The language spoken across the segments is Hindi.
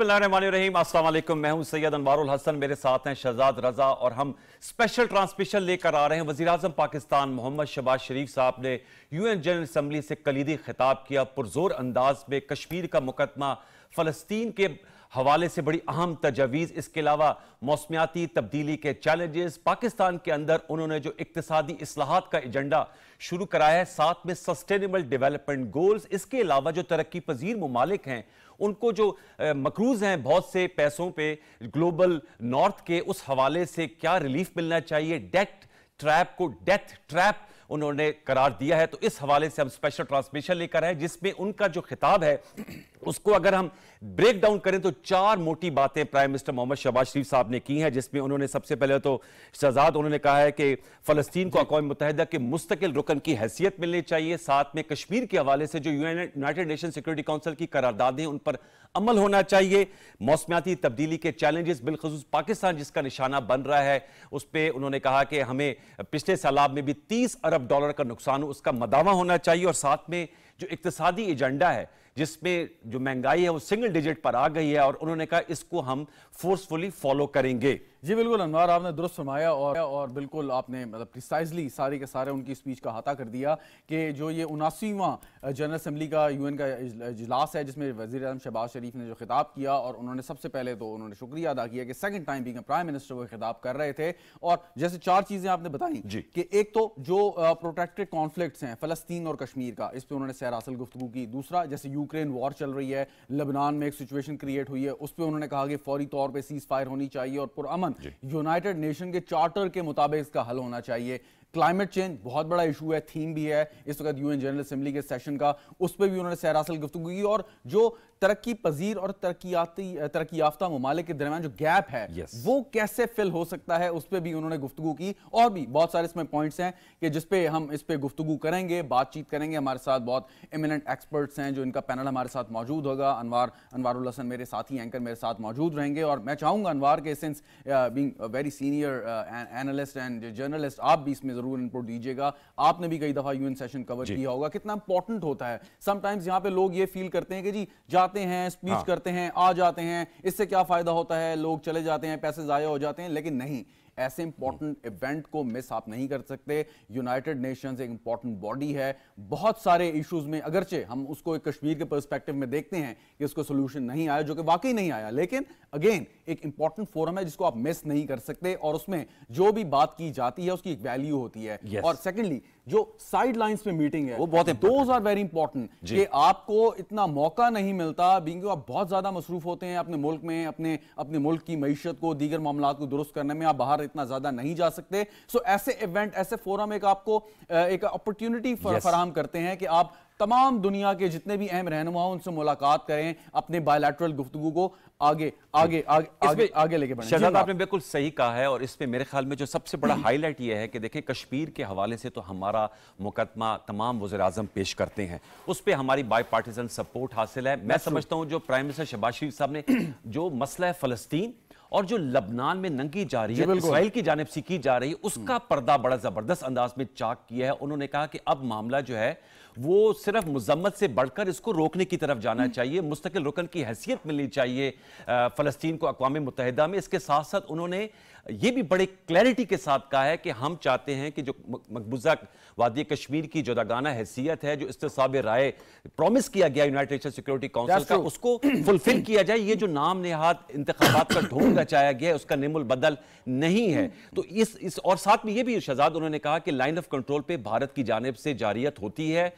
मैं हूं सैयद अनवारुल हसन मेरे साथ हैं शहजाद रजा और हम स्पेशल ट्रांसमिशन लेकर आ रहे हैं वजी अजम पाकिस्तान मोहम्मद शबाज शरीफ साहब ने जनरल असम्बली से कलीदी खिताब किया पुरजोर अंदाज में कश्मीर का मुकदमा फ़लस्तीन के हवाले से बड़ी अहम तजावीज़ इसके अलावा मौसमियाती तब्दीली के चैलेंजेस पाकिस्तान के अंदर उन्होंने जो इकतदी असलाहत का एजेंडा शुरू कराया है साथ में सस्टेनेबल डेवलपमेंट गोल्स इसके अलावा जो तरक्की पजीर ममालिक हैं उनको जो मकरूज हैं बहुत से पैसों पे ग्लोबल नॉर्थ के उस हवाले से क्या रिलीफ मिलना चाहिए डेट ट्रैप को डेथ ट्रैप उन्होंने करार दिया है तो इस हवाले से हम स्पेशल ट्रांसमिशन लेकर आए जिसमें उनका जो खिताब है उसको अगर हम ब्रेक डाउन करें तो चार मोटी बातें प्राइम मिनिस्टर मोहम्मद शहबाज शरीफ साहब ने की हैं जिसमें उन्होंने सबसे पहले तो शहजाद उन्होंने कहा है कि फ़लस्तीन को अकवा मुतहदा के मुस्तकिल रुकन की हैसियत मिलनी चाहिए साथ में कश्मीर के हवाले से जो यूनाइटेड नेशन सिक्योरिटी काउंसिल की करारदादें उन पर अमल होना चाहिए मौसमियाती तब्दीली के चैलेंजेस बिलखसूस पाकिस्तान जिसका निशाना बन रहा है उस पर उन्होंने कहा कि हमें पिछले सैलाब में भी तीस अरब डॉलर का नुकसान उसका मदावा होना चाहिए और साथ में जो इकतसादी एजेंडा है जिसमें जो महंगाई है वो सिंगल डिजिट पर आ गई है और उन्होंने कहा इसको हम फोर्सफुली फॉलो करेंगे जी बिल्कुल अनवर आपने दुरुस्त फरमाया और और बिल्कुल आपने मतलब प्रिसाइजली सारे के सारे उनकी स्पीच का हाथा कर दिया कि जो ये उनासीवा जनरल असम्बली का यूएन का इजलास है जिसमें वजी अजम शहबाज शरीफ ने जो खिताब किया और उन्होंने सबसे पहले तो उन्होंने शुक्रिया अदा किया कि second time being prime minister वो खिताब कर रहे थे और जैसे चार चीज़ें आपने बताई कि एक तो जो प्रोटेक्टेड कॉन्फ्लिक्ट हैं फलस्तीन और कश्मीर का इस पर उन्होंने सैर हासिल गुफ्तु की दूसरा जैसे यूक्रेन वॉर चल रही है लबनान में एक सिचुएशन क्रिएट हुई है उस पर उन्होंने कहा कि फौरी तौर पर सीज फायर होनी चाहिए और पुरमन यूनाइटेड नेशन के चार्टर के मुताबिक इसका हल होना चाहिए क्लाइमेट चेंज बहुत बड़ा इशू है थीम भी है इस वक्त यूएन जनरल असेंबली के सेशन का उस पर भी उन्होंने सहरासल गुफ्तु की और जो तरक्की पजीर और तरक्याती तरक्की याफ्ता ममालिक के दरमियान जो गैप है yes. वो कैसे फिल हो सकता है उस पर भी उन्होंने गुफ्तु की और भी बहुत सारे इसमें पॉइंट्स हैं कि जिसपे हम इस पर गुफ्तु करेंगे बातचीत करेंगे हमारे साथ बहुत इमिनेंट एक्सपर्ट्स हैं जो इनका पैनल हमारे साथ मौजूद होगा अनवार अनवर उलहसन मेरे ही एंकर मेरे साथ मौजूद रहेंगे और मैं चाहूँगा अनवार के since being very senior analyst and journalist आप भी इसमें जरूर इनपुट दीजिएगा आपने भी कई दफा यूएन सेशन कवर किया होगा कितना इंपॉर्टेंट होता है समटाइम्स यहाँ पे लोग ये फील करते हैं कि जी जाते हैं स्पीच हाँ। करते हैं आ जाते हैं इससे क्या फायदा होता है लोग चले जाते हैं पैसे जाया हो जाते हैं लेकिन नहीं ऐसे इंपॉर्टेंट हम्म। इवेंट को मिस आप नहीं कर सकते यूनाइटेड नेशंस एक इंपॉर्टेंट बॉडी है बहुत सारे इश्यूज में अगरचे हम उसको एक कश्मीर के परस्पेक्टिव में देखते हैं कि उसको सोल्यूशन नहीं आया जो कि वाकई नहीं आया लेकिन अगेन एक इंपॉर्टेंट फोरम है जिसको आप मिस नहीं कर सकते और उसमें जो भी बात की जाती है उसकी एक वैल्यू होती है yes. और सेकेंडली जो साइड लाइन में मीटिंग है वो बहुत दोज आर वेरी इंपॉर्टेंट कि आपको इतना मौका नहीं मिलता बिंग आप बहुत ज्यादा मसरूफ होते हैं अपने मुल्क में अपने अपने मुल्क की मीशत को दीगर मामला को दुरुस्त करने में आप बाहर इतना ज्यादा नहीं जा सकते सो ऐसे इवेंट ऐसे फोरम एक आपको एक अपॉर्चुनिटी yes. फराहम करते हैं कि आप तमाम दुनिया के जितने भी अहम रहनुमा उनसे मुलाकात करें अपने बायोलैट्रल गुफ्तु को आगे आगे आगे आगे, आगे लेके शहजाद आपने बिल्कुल सही कहा है और इसमें मेरे ख्याल में जो सबसे बड़ा हाईलाइट ये है कि देखें कश्मीर के हवाले से तो हमारा मुकदमा तमाम वजर अजम पेश करते हैं उस पर हमारी बाई पार्टीजन सपोर्ट हासिल है मैं समझता हूँ जो प्राइम मिनिस्टर शबाज शरीफ साहब ने जो मसला है फलस्तीन और जो लबनान में नंगी जा रही है इसराइल की जानब सीखी जा रही है उसका हम्म। पर्दा बड़ा जबरदस्त अंदाज में चाक किया है उन्होंने कहा कि अब मामला जो है वो सिर्फ मजम्मत से बढ़कर इसको रोकने की तरफ जाना चाहिए मुस्तकिल रुकन की हैसियत मिलनी चाहिए फ़लस्तीन को अकवा मुतहदा में इसके साथ साथ उन्होंने ये भी बड़े क्लैरिटी के साथ कहा है कि हम चाहते हैं कि जो मकबूजा वादी कश्मीर की जो दगाना हैसियत है जो इसतसाब राय प्रॉमिस किया गया यूनाइटेड नेशन सिक्योरिटी काउंसिल का उसको फुलफिल किया जाए ये जो नाम नेहाद इंतबात का ढोंग रचाया गया है उसका निमुल बदल नहीं है तो इस, इस और साथ में ये भी शहजाद उन्होंने कहा कि लाइन ऑफ कंट्रोल पर भारत की जानब से जारियत होती है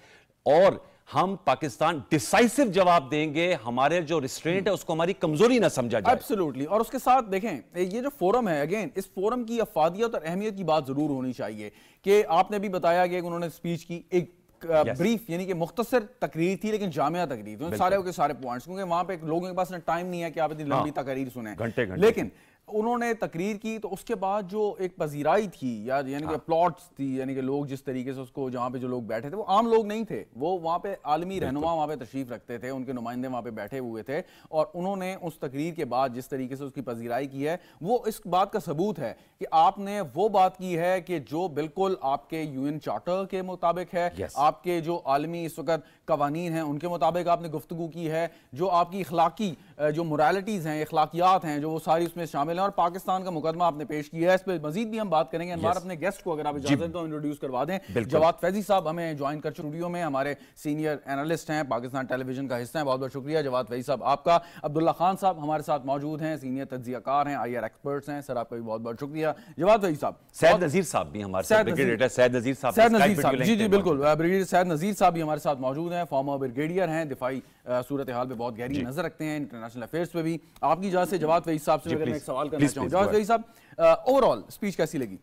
और हम पाकिस्तान डिसाइसिव जवाब देंगे हमारे जो रिस्ट्रेंट है उसको हमारी कमजोरी ना समझा जाए एब्सोल्युटली और उसके साथ देखें ये जो फोरम है अगेन इस फोरम की अफादियत और अहमियत की बात जरूर होनी चाहिए कि आपने भी बताया कि उन्होंने स्पीच की एक ब्रीफ यानी कि मुख्तसर तकरीर थी लेकिन जामिया तकरीर सारे के सारे पॉइंट्स क्योंकि वहां पे लोगों के पास टाइम नहीं है कि आप इतनी हाँ। लंबी तकरीर सुने घंटे लेकिन उन्होंने तकरीर की तो उसके बाद जो एक पजीराई थी या यानी कि हाँ। प्लॉट्स थी यानी कि लोग जिस तरीके से उसको जहाँ पे जो लोग बैठे थे वो आम लोग नहीं थे वो वहाँ पे आलमी रहनुमा वहाँ पे तशरीफ रखते थे उनके नुमाइंदे वहाँ पे बैठे हुए थे और उन्होंने उस तकरीर के बाद जिस तरीके से उसकी पजीराई की है वो इस बात का सबूत है कि आपने वो बात की है कि जो बिल्कुल आपके यू एन चार्टर के मुताबिक है आपके जो आलमी इस वक्त कवानीन हैं उनके मुताबिक आपने गुफ्तु की है जो आपकी इखलाकी जो मोरालिटीज़ हैं इखलाकियात हैं जो वो सारी उसमें शामिल वाले और पाकिस्तान का मुकदमा आपने पेश किया है इस पर मजीद भी हम बात करेंगे अनवार अपने गेस्ट को अगर आप इजाजत तो इंट्रोड्यूस करवा दें जवाद फैजी साहब हमें ज्वाइन कर स्टूडियो में हमारे सीनियर एनालिस्ट हैं पाकिस्तान टेलीविजन का हिस्सा है बहुत बहुत शुक्रिया जवाद फैजी साहब आपका अब्दुल्ला खान साहब हमारे साथ मौजूद हैं सीनियर तजियाकार हैं आई एक्सपर्ट्स हैं सर आपका भी बहुत बहुत शुक्रिया जवाद फैजी साहब सैद नजीर साहब भी हमारे सैद नजीर साहब जी जी बिल्कुल ब्रिगेडियर सैद नजीर साहब भी हमारे साथ मौजूद हैं फॉर्मर ब्रिगेडियर हैं दिफाई सूरत हाल पर बहुत गहरी नजर रखते हैं इंटरनेशनल अफेयर्स पर भी आपकी जहाँ से जवाब फैजी साहब से एक सवाल सवाल करना चाहूँगा जॉर्ज साहब ओवरऑल स्पीच कैसी लगी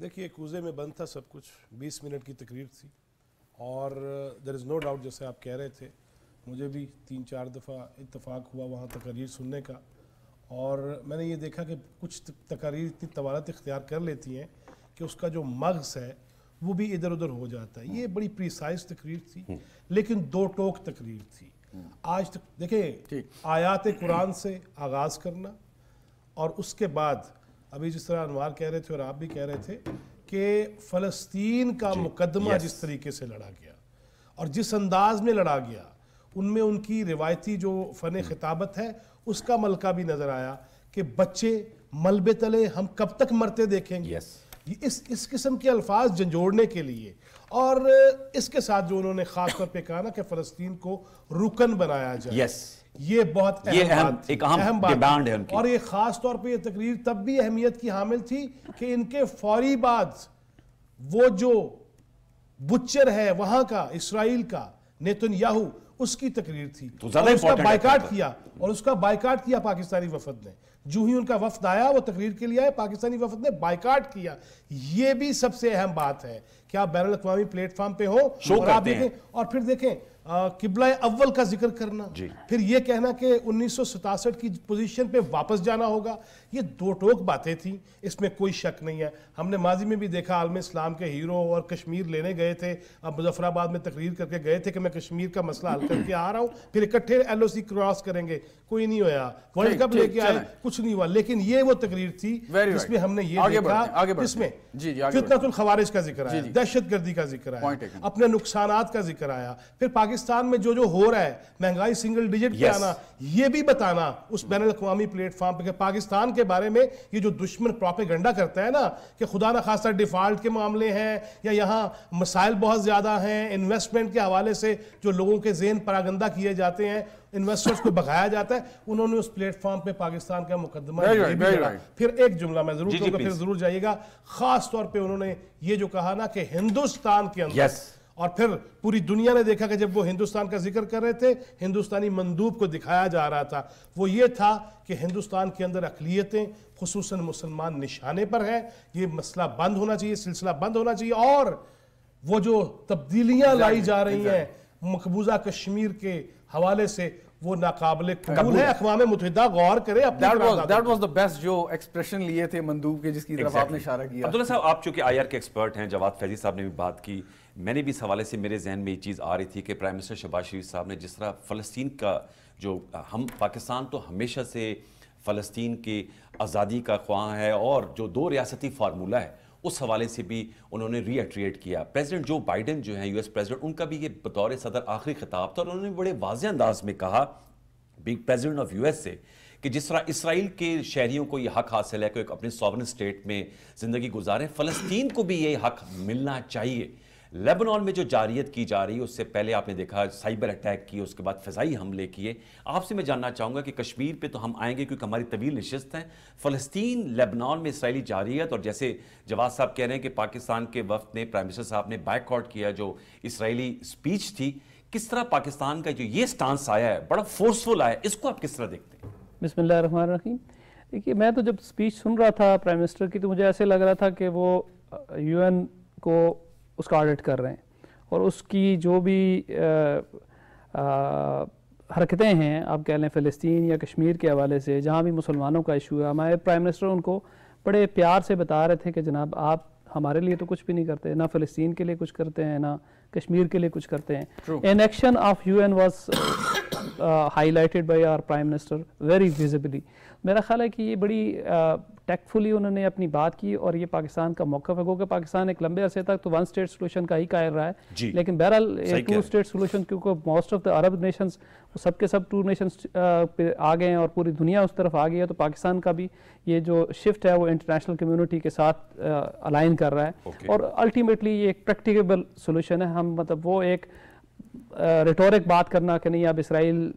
देखिए कूजे में बंद था सब कुछ 20 मिनट की तकरीर थी और देर इज़ नो डाउट जैसे आप कह रहे थे मुझे भी तीन चार दफ़ा इतफाक़ हुआ वहाँ तकरीर सुनने का और मैंने ये देखा कि कुछ तकरीर इतनी तवालत इख्तियार कर लेती हैं कि उसका जो मगज़ है वो भी इधर उधर हो जाता है ये बड़ी प्रिसाइज तकरीर थी हम्म। लेकिन दो टोक तकरीर थी हम्म। आज तक देखें आयात कुरान से आगाज़ करना और उसके बाद अभी जिस तरह अनवार कह रहे थे और आप भी कह रहे थे कि फ़लस्तीन का मुकदमा जिस तरीके से लड़ा गया और जिस अंदाज में लड़ा गया उनमें उनकी रिवायती जो फ़न हम्म। खिताबत है उसका मलका भी नज़र आया कि बच्चे मलबे तले हम कब तक मरते देखेंगे इस इस किस्म के अल्फाज झंझोड़ने के लिए और इसके साथ जो उन्होंने खास तौर पर कहा ना कि फ़लस्तीन को रुकन बनाया जाए ये बहुत ये अहम एक अहम डिमांड है उनकी और ये खास तौर पे ये तकरीर तब भी अहमियत की हामिल थी कि इनके फौरी बाद वो जो बुच्चर है वहां का इसराइल का याहू उसकी तकरीर थी तो ज्यादा उसका बाइकाट तो। किया और उसका बाइकाट किया पाकिस्तानी वफद ने जो ही उनका वफद आया वो तकरीर के लिए आए पाकिस्तानी वफद ने बाइकाट किया ये भी सबसे अहम बात है कि आप अवी प्लेटफॉर्म पे हो और आप देखें और फिर देखें किबला अव्वल का जिक्र करना फिर यह कहना कि उन्नीस की पोजीशन पे वापस जाना होगा ये दो टोक बातें थी इसमें कोई शक नहीं है हमने माजी में भी देखा आलम इस्लाम के हीरो और कश्मीर लेने गए थे अब मुजफ्फराबाद में तकरीर करके गए थे कि मैं कश्मीर का मसला हल करके आ रहा हूँ फिर इकट्ठे एल क्रॉस करेंगे कोई नहीं होया वर्ल्ड कप लेके आए कुछ नहीं हुआ लेकिन ये वो तकरीर थी जिसमें हमने ये देखा जिसमें फितनतुल खबारिश का जिक्र आया दहशत गर्दी का जिक्र आया अपने नुकसान का जिक्र आया फिर पाकिस्तान पाकिस्तान में जो जो हो रहा है महंगाई सिंगल डिजिट yes. पे आना ये भी बताना उस बैन अवी प्लेटफॉर्म पे पाकिस्तान के बारे में ये जो दुश्मन प्रॉपेगंडा करता है ना कि खुदा ना खासा डिफॉल्ट के मामले हैं या यहाँ मसाइल बहुत ज़्यादा हैं इन्वेस्टमेंट के हवाले से जो लोगों के जेन परागंदा किए जाते हैं इन्वेस्टर्स को बगाया जाता है उन्होंने उस प्लेटफॉर्म पे पाकिस्तान का मुकदमा भी भी भी फिर एक जुमला मैं जरूर जी जी फिर जरूर जाइएगा खास तौर पे उन्होंने ये जो कहा ना कि हिंदुस्तान के अंदर yes. और फिर पूरी दुनिया ने देखा कि जब वो हिंदुस्तान का जिक्र कर रहे थे हिंदुस्तानी मंदूब को दिखाया जा रहा था वो ये था कि हिंदुस्तान के अंदर अकलीतें खसूस मुसलमान निशाने पर हैं ये मसला बंद होना चाहिए सिलसिला बंद होना चाहिए और वो जो तब्दीलियां लाई जा रही हैं मकबूजा कश्मीर के हवाले से वो नाकाबले कबूल है अखवा मुतहदा गौर करे दैट वाज द बेस्ट जो एक्सप्रेशन लिए थे मंदूब के जिसकी तरफ आपने इशारा किया अब्दुल्ला साहब आप चूंकि आईआर के एक्सपर्ट हैं जवाब फैजी साहब ने भी बात की मैंने भी इस हवाले से मेरे जहन में ये चीज़ आ रही थी कि प्राइम मिनिस्टर शहबाज शरीफ साहब ने जिस तरह फ़लस्तीन का जो हम पाकिस्तान तो हमेशा से फ़लस्तीन के आज़ादी का ख्वाह है और जो दो रियासती फार्मूला है उस हवाले से भी उन्होंने रीएट्रिएट किया प्रेसिडेंट जो बाइडन जो है यूएस प्रेसिडेंट उनका भी ये बतौर सदर आखिरी खिताब था और उन्होंने बड़े वाज अंदाज में कहा बिग प्रेसिडेंट ऑफ यूएस से कि जिस तरह इसराइल के शहरीों को ये हक हासिल है कि अपने सॉवरन स्टेट में ज़िंदगी गुजारें फ़लस्तीन को भी ये हक मिलना चाहिए लेबनान में जो जारियत की जा रही है उससे पहले आपने देखा साइबर अटैक किए उसके बाद फ़जाई हमले किए आपसे मैं जानना चाहूँगा कि कश्मीर पे तो हम आएंगे क्योंकि हमारी तवील नशस्त है फ़लस्तीन लेबनान में इसराइली जारियत और जैसे जवाब साहब कह रहे हैं कि पाकिस्तान के वफद ने प्राइम मिनिस्टर साहब ने बैकआउट किया जो इसराइली स्पीच थी किस तरह पाकिस्तान का जो ये स्टांस आया है बड़ा फोर्सफुल आया इसको आप किस तरह देखते हैं बिसमीम देखिए मैं तो जब स्पीच सुन रहा था प्राइम मिनिस्टर की तो मुझे ऐसे लग रहा था कि वो यूएन को उसका ऑडिट कर रहे हैं और उसकी जो भी हरकतें हैं आप कह लें फ़लस्तीन या कश्मीर के हवाले से जहाँ भी मुसलमानों का इशू है हमारे प्राइम मिनिस्टर उनको बड़े प्यार से बता रहे थे कि जनाब आप हमारे लिए तो कुछ भी नहीं करते ना फ़लस्तीन के लिए कुछ करते हैं ना कश्मीर के लिए कुछ करते हैं an action of U N was highlighted by our prime minister very visibly मेरा ख्याल है कि ये बड़ी uh, टैक्टफुली उन्होंने अपनी बात की और ये पाकिस्तान का मौका है क्योंकि पाकिस्तान एक लंबे अरसे तक तो वन स्टेट सोल्यूशन का ही कायर रहा है लेकिन बहरहाल टू स्टेट सोल्यूशन क्योंकि most of the Arab nation सबके सब टू नेशन आ गए हैं और पूरी दुनिया उस तरफ आ गई है तो पाकिस्तान का भी ये जो शिफ्ट है वो इंटरनेशनल कम्यूनिटी के साथ अलाइन कर रहा है और अल्टीमेटली ये एक प्रैक्टिकेबल सोल्यूशन है हम मतलब वो एक रिटोरिक बात करना कि नहीं अब इसराइल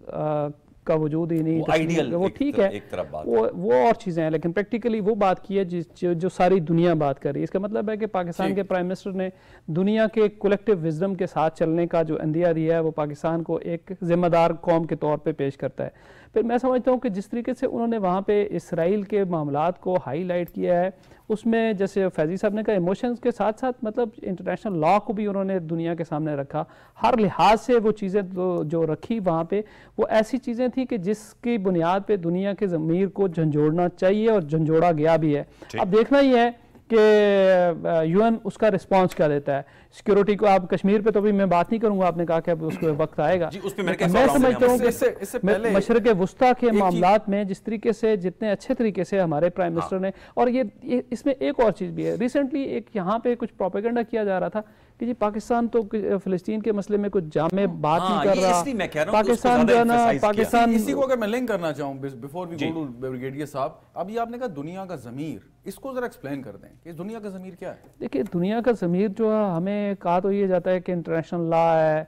उसका वजूद ही नहीं वो ठीक है वो वो और चीज़ें हैं लेकिन प्रैक्टिकली वो बात की है जिस जो सारी दुनिया बात कर रही है इसका मतलब है कि पाकिस्तान के प्राइम मिनिस्टर ने दुनिया के कलेक्टिव विजडम के साथ चलने का जो अंदिया दिया है वो पाकिस्तान को एक जिम्मेदार कौम के तौर पर पे पेश करता है फिर मैं समझता हूँ कि जिस तरीके से उन्होंने वहाँ पर इसराइल के मामला को लाइट किया है उसमें जैसे फैजी साहब ने कहा इमोशंस के साथ साथ मतलब इंटरनेशनल लॉ को भी उन्होंने दुनिया के सामने रखा हर लिहाज से वो चीज़ें जो रखी वहाँ पे वो ऐसी चीज़ें थी कि जिसकी बुनियाद पे दुनिया के ज़मीर को झंझोड़ना चाहिए और झंझोड़ा गया भी है अब देखना ही है कि यूएन उसका रिस्पांस क्या देता है सिक्योरिटी को आप कश्मीर पे तो भी मैं बात नहीं करूंगा आपने कहा कि अब उसको वक्त आएगा मैं, समझता हूँ मशरक वस्ता के मामला में जिस तरीके से जितने अच्छे तरीके से हमारे प्राइम हाँ। मिनिस्टर ने और ये, ये इसमें एक और चीज़ भी है रिसेंटली एक यहाँ पे कुछ प्रोपेगेंडा किया जा रहा था कि जी पाकिस्तान तो फिलिस्तीन के मसले में कुछ जामे हाँ। बात नहीं हाँ, कर रहा पाकिस्तान जो है ना पाकिस्तान इसी को अगर मैं लिंक करना चाहूँ before we go to brigadier साहब अभी आपने कहा दुनिया का ज़मीर इसको ज़रा एक्सप्लेन कर दें कि दुनिया का ज़मीर क्या है देखिए दुनिया का ज़मीर जो है हमें कहा तो ये जाता है कि इंटरनेशनल लॉ है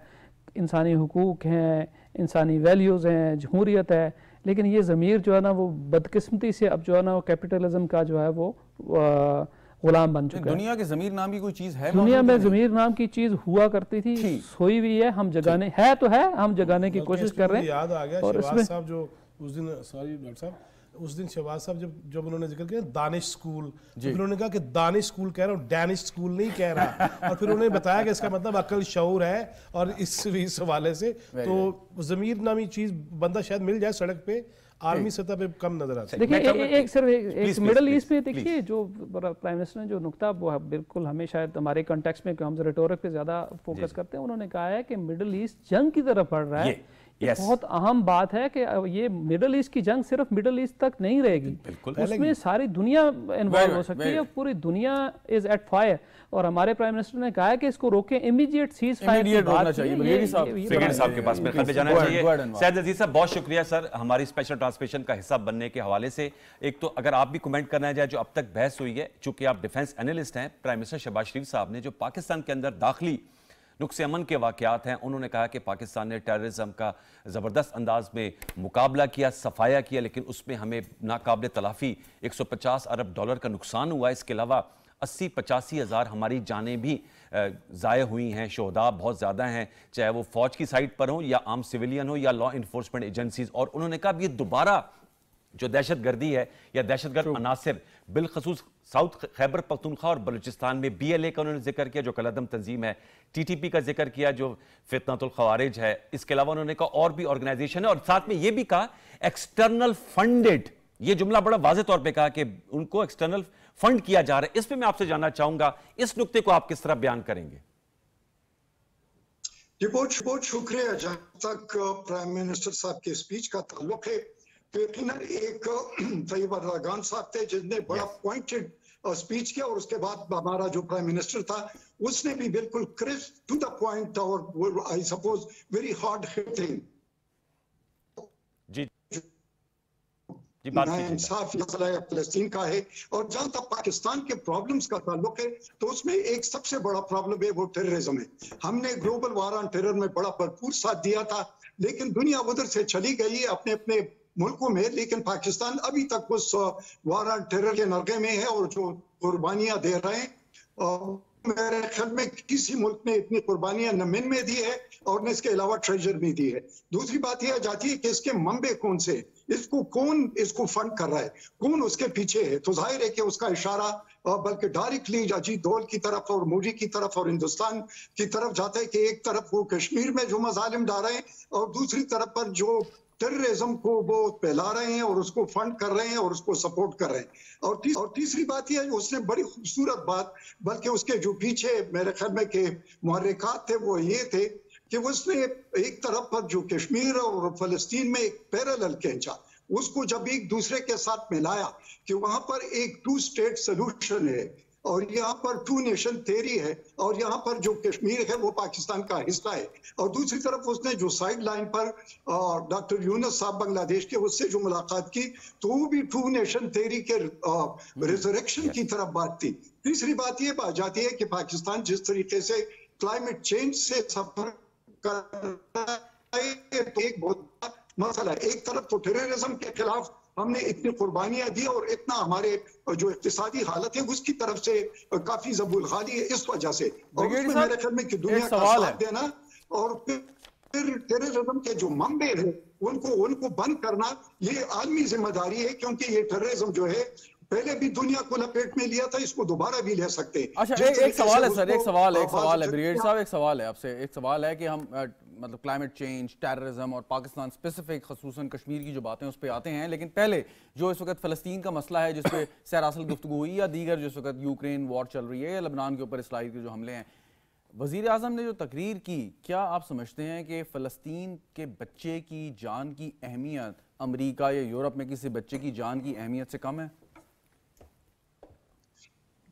इंसानी हकूक़ हैं इंसानी वैल्यूज़ हैं जमहूरियत है लेकिन ये ज़मीर जो है ना वो बदकिस्मती से अब जो है ना वो कैपिटलिज्म का जो है वो गुलाम बन चुके हैं दुनिया के जमीर नाम की कोई चीज है दुनिया में जमीर नाम की चीज हुआ करती थी सोई हुई है हम जगाने है तो है हम जगाने की कोशिश कर रहे हैं याद आ गया और इसमें जो उस दिन सॉरी डॉक्टर साहब उस दिन शहबाज साहब जब जब उन्होंने जिक्र किया दानिश स्कूल फिर उन्होंने कहा कि दानिश स्कूल कह रहा हूँ डैनिश स्कूल नहीं कह रहा और फिर उन्होंने बताया कि इसका मतलब अकल शौर है और इस हवाले से तो ज़मीर नामी चीज़ बंदा शायद मिल जाए सड़क पे आर्मी सतह पे कम नजर आता है देखिए एक सिर्फ एक मिडल ईस्ट पे देखिए जो प्राइम मिनिस्टर ने जो नुकता वो बिल्कुल हमेशा हमारे कंटेक्स में हम रिटोरिक पे ज्यादा फोकस करते हैं उन्होंने कहा है कि मिडल ईस्ट जंग की तरफ बढ़ रहा है Yes. बहुत अहम बात है कि ये मिडल ईस्ट की जंग सिर्फ मिडल ईस्ट तक नहीं रहेगी उसमें सारी दुनिया इन्वॉल्व हो सकती है पूरी दुनिया इज एट फायर और हमारे प्राइम मिनिस्टर ने कहा है कि इसको रोके इमीडिएट सीज फायर साहब बहुत शुक्रिया सर हमारी स्पेशल ट्रांसमिशन का हिस्सा बनने के हवाले से एक तो अगर आप भी कमेंट करना चाहे जो अब तक बहस हुई है चूंकि आप डिफेंस एनालिस्ट हैं प्राइम मिनिस्टर शहबाज शरीफ साहब ने जो पाकिस्तान के अंदर दाखिली नुकसे अमन के वाकत हैं उन्होंने कहा कि पाकिस्तान ने टेररिज्म का ज़बरदस्त अंदाज में मुकाबला किया सफाया किया लेकिन उसमें हमें नाकाबले तलाफ़ी 150 अरब डॉलर का नुकसान हुआ इसके अलावा अस्सी पचासी हज़ार हमारी जानें भी ज़ाय हुई हैं शहदा बहुत ज़्यादा हैं चाहे वो फ़ौज की साइड पर हो या आम सिविलियन हो या लॉ इन्फोर्समेंट एजेंसीज और उन्होंने कहा ये दोबारा जो दहशत गर्दी है या दहशत गर्द अनासर बिलखसूस साउथ खैबर पखतनखा और बलूचिस्तान में बी एल ए का उन्होंने जिक्र किया जो कलदम तंजीम है टी टी पी का जिक्र किया जो फितनातुलखवारिज है इसके अलावा उन्होंने कहा और भी ऑर्गेनाइजेशन है और साथ में ये भी कहा एक्सटर्नल फंडेड ये जुमला बड़ा वाज तौर पर कहा कि उनको एक्सटर्नल फंड किया जा रहा है इस पर मैं आपसे जानना चाहूंगा इस नुकते को आप किस तरह बयान करेंगे बहुत बहुत शुक्रिया जहां तक प्राइम मिनिस्टर साहब के स्पीच का ताल्लुक है पेटनर एक तैयब रागान साहब थे जिसने बड़ा पॉइंटेड स्पीच किया और उसके बाद हमारा जो प्राइम मिनिस्टर था उसने भी बिल्कुल क्रिस्प टू द पॉइंट और I suppose very hard hitting फलस्तीन का है और जहां तक पाकिस्तान के प्रॉब्लम्स का ताल्लुक है तो उसमें एक सबसे बड़ा प्रॉब्लम है वो टेररिज्म है हमने ग्लोबल वार ऑन टेरर में बड़ा भरपूर साथ दिया था लेकिन दुनिया उधर से चली गई है अपने अपने मुल्कों में लेकिन पाकिस्तान अभी तक उस वार ऑन टेरर के नरगे में है और जो कुर्बानियां दे रहे हैं और मेरे ख्याल में किसी मुल्क ने इतनी कुर्बानियां नमिन में दी है और ने इसके अलावा ट्रेजर में दी है दूसरी बात यह आ जाती है कि इसके मंबे कौन से इसको कौन इसको फंड कर रहा है कौन उसके पीछे है तो जाहिर है कि उसका इशारा बल्कि डायरेक्टली अजीत दौल की तरफ और मोदी की तरफ और हिंदुस्तान की तरफ जाता है कि एक तरफ वो कश्मीर में जो मजालिम डाल रहे हैं और दूसरी तरफ पर जो टेररिज्म को वो फैला रहे हैं और उसको फंड कर रहे हैं और उसको सपोर्ट कर रहे हैं और तीस, और तीसरी बात यह है उसने बड़ी खूबसूरत बात बल्कि उसके जो पीछे मेरे ख्याल में के महरक़ात थे वो ये थे कि उसने एक तरफ पर जो कश्मीर और फलस्तीन में एक पैरल खेचा उसको जब एक दूसरे के साथ मिलाया कि वहां पर एक टू स्टेट सोल्यूशन है और यहाँ पर टू नेशन थेरी है और यहाँ पर जो कश्मीर है वो पाकिस्तान का हिस्सा है और दूसरी तरफ उसने जो साइड लाइन पर डॉक्टर यूनस साहब बांग्लादेश के उससे जो मुलाकात की तो वो भी टू नेशन थेरी के रिजर्वेक्शन की तरफ बात थी तीसरी बात ये बात जाती है कि पाकिस्तान जिस तरीके से क्लाइमेट चेंज से सफर कर तो एक बहुत मसला है एक तरफ तो टेररिज्म के खिलाफ हमने इतनी कुर्बानियां दी और इतना हमारे जो इकतदी हालत है उसकी तरफ से काफी जबुल खाली है इस वजह से मेरे ख्याल में दुनिया का साथ देना और फिर टेररिज्म के जो मंबे है उनको उनको बंद करना ये आलमी जिम्मेदारी है क्योंकि ये टेररिज्म जो है पहले भी दुनिया को लपेट में लिया था इसको दोबारा भी ले सकते अच्छा एक, सवाल है सर एक सवाल एक सवाल है ब्रिगेड साहब एक सवाल है आपसे एक सवाल है कि हम मतलब क्लाइमेट चेंज टेररिज्म और पाकिस्तान स्पेसिफिक खसूस कश्मीर की जो बातें उस पर आते हैं लेकिन पहले जो इस वक्त फ़लस्तीन का मसला है जिसपे सैरासल गुफ्तु हुई या दीगर जिस वक्त यूक्रेन वॉर चल रही है या लबनान के ऊपर इसराइल के जो हमले हैं वजीर अजम ने जो तकरीर की क्या आप समझते हैं कि फ़लस्तीन के बच्चे की जान की अहमियत अमरीका या यूरोप में किसी बच्चे की जान की अहमियत से कम है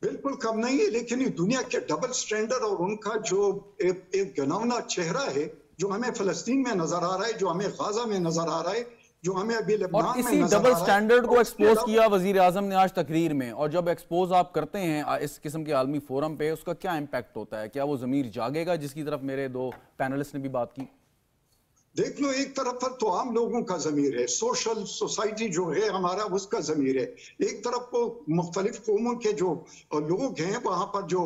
बिल्कुल कम नहीं है लेकिन दुनिया के डबल स्टैंडर्ड और उनका जो एक, एक गनौना चेहरा है जो हमें फलस्तीन में नजर आ रहा है जो हमें गाजा में नजर आ रहा है जो हमें अभी और इसी डबल स्टैंडर्ड को एक्सपोज किया वजीर आजम ने आज तकरीर में और जब एक्सपोज आप करते हैं इस किस्म के आलमी फोरम पे उसका क्या इम्पैक्ट होता है क्या वो जमीर जागेगा जिसकी तरफ मेरे दो पैनलिस्ट ने भी बात की देख लो एक तरफ पर तो आम लोगों का जमीर है सोशल सोसाइटी जो है हमारा उसका जमीर है एक तरफ को मुख्तलिफ कौमों के जो लोग हैं वहां पर जो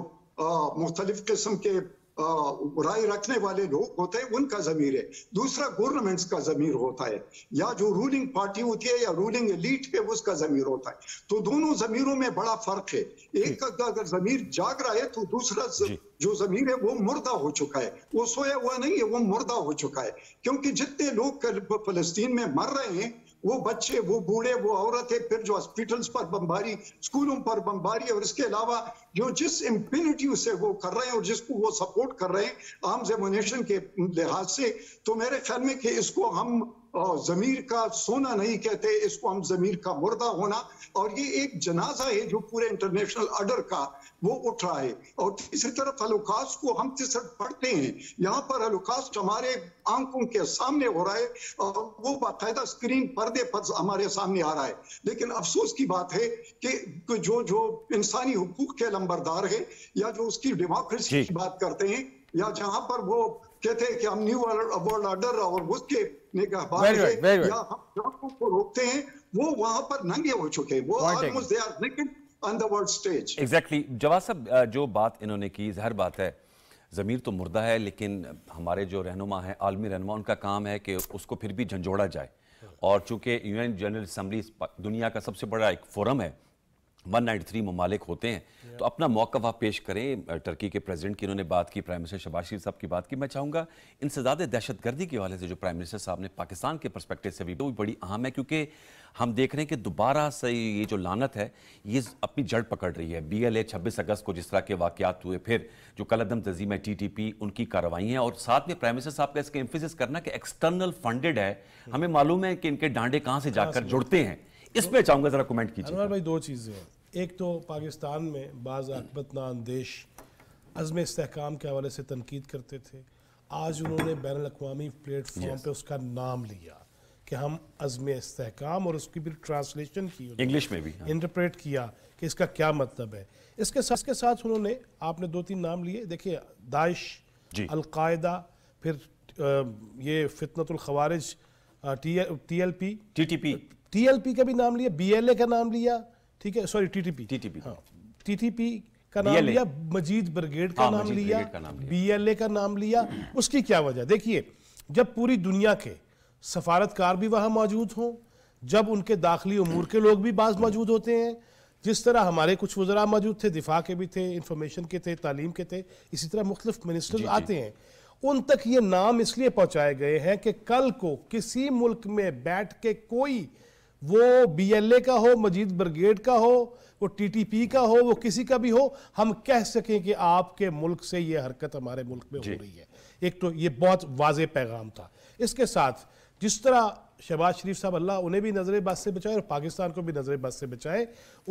मुख्तलिफ किस्म के राय रखने वाले लोग होते हैं उनका जमीर है दूसरा गवर्नमेंट्स का जमीर होता है या जो रूलिंग पार्टी होती है या रूलिंग लीड है उसका जमीर होता है तो दोनों जमीरों में बड़ा फर्क है एक का अगर जमीर जाग रहा है तो दूसरा ज... जो जमीर है वो मुर्दा हो चुका है वो सोया हुआ नहीं है वो मुर्दा हो चुका है क्योंकि जितने लोग फलस्तीन में मर रहे हैं वो बच्चे वो बूढ़े वो औरतें फिर जो हॉस्पिटल्स पर बमबारी स्कूलों पर बमबारी और इसके अलावा जो जिस इम्पिनिटी से वो कर रहे हैं और जिसको वो सपोर्ट कर रहे हैं आर्म्स एमोनेशन के लिहाज से तो मेरे ख्याल में कि इसको हम जमीर का सोना नहीं कहते इसको हम जमीर का मुर्दा होना और ये एक जनाजा है जो पूरे इंटरनेशनल ऑर्डर का वो उठ रहा है और तीसरी तरफ हलोकास को हम तिरसठ पढ़ते हैं यहाँ पर हलोकास्ट हमारे आंखों के सामने हो रहा है और वो बाकायदा स्क्रीन पर्दे पर हमारे सामने आ रहा है लेकिन अफसोस की बात है कि जो जो इंसानी हकूक के लंबरदार है या जो उसकी डेमोक्रेसी की बात करते हैं या जहाँ पर वो कहते हैं कि हम न्यू वर्ल्ड ऑर्डर और उसके रोकते हैं वो वहां पर नंगे हो चुके हैं वो ऑलमोस्ट जवाब साहब जो बात इन्होंने की जहर बात है ज़मीर तो मुर्दा है लेकिन हमारे जो रहनुमा है आलमी रहनुमा उनका काम है कि उसको फिर भी झंझोड़ा जाए और चूंकि यूएन जनरल असम्बली दुनिया का सबसे बड़ा एक फोरम है वन थ्री ममालिक होते हैं तो अपना मौका आप पेश करें टर्की के प्रेजिडेंट की इन्होंने बात की प्राइम मिनिस्टर शबाज शरीफ साहब की बात की मैं चाहूँगा इनसे ज्यादा दहशत गर्दी के हवाले से जो प्राइम मिनिस्टर साहब ने पाकिस्तान के परस्पेक्टिव से भी तो वो बड़ी अहम है क्योंकि हम देख रहे हैं कि दोबारा से ये जो लानत है ये अपनी जड़ पकड़ रही है बी एल ए छब्बीस अगस्त को जिस तरह के वाक़ात हुए फिर जो कलदम तजीम है टी टी पी उनकी कार्रवाई है और साथ में प्राइम मिनिस्टर साहब का इसका एम्फोसिस करना कि एक्सटर्नल फंडेड है hmm. हमें मालूम है कि इनके डांडे कहाँ से जाकर जुड़ते हैं इस पर चाहूँगा ज़रा कमेंट कीजिए भाई दो चीज़ें एक तो पाकिस्तान में बाज़ अकबत नानदेश अज़म इसकाम के हवाले से तनकीद करते थे आज उन्होंने बैन अवी प्लेटफॉर्म पर उसका नाम लिया कि हम अज़म इसकाम और उसकी भी ट्रांसलेशन की इंग्लिश में भी इंटरप्रेट हाँ। किया कि इसका क्या मतलब है इसके साथ इसके साथ उन्होंने आपने दो तीन नाम लिए देखिए दाइश अलकायदा फिर ये फितनतुलखवारिज T L P T T P T L P का भी नाम लिया बी एल ए का नाम लिया ठीक है सॉरी टीटीपी टीटीपी हाँ टीटीपी का नाम लिया मजीद ब्रिगेड का, हाँ, नाम लिया बीएलए का नाम लिया उसकी क्या वजह देखिए जब पूरी दुनिया के सफारतकार भी वहां मौजूद हों जब उनके दाखिली उमूर के लोग भी बाज मौजूद होते हैं जिस तरह हमारे कुछ वजरा मौजूद थे दिफा के भी थे इंफॉर्मेशन के थे तालीम के थे इसी तरह मुख्तफ मिनिस्टर आते हैं उन तक ये नाम इसलिए पहुंचाए गए हैं कि कल को किसी मुल्क में बैठ के कोई वो बीएलए का हो मजीद ब्रिगेड का हो वो टीटीपी का हो वो किसी का भी हो हम कह सकें कि आपके मुल्क से ये हरकत हमारे मुल्क में हो रही है एक तो ये बहुत वाज पैगाम था इसके साथ जिस तरह शहबाज शरीफ साहब अल्लाह उन्हें भी नज़र से बचाए और पाकिस्तान को भी नज़र से बचाए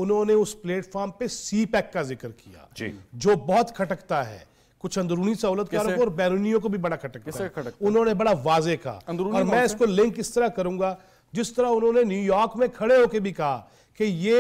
उन्होंने उस प्लेटफॉर्म पे सी पैक का जिक्र किया जो बहुत खटकता है कुछ अंदरूनी सहूलत को और बैरूनियों को भी बड़ा खटकता है उन्होंने बड़ा वाजे कहा और मैं इसको लिंक इस तरह करूंगा जिस तरह उन्होंने न्यूयॉर्क में खड़े होकर भी कहा कि ये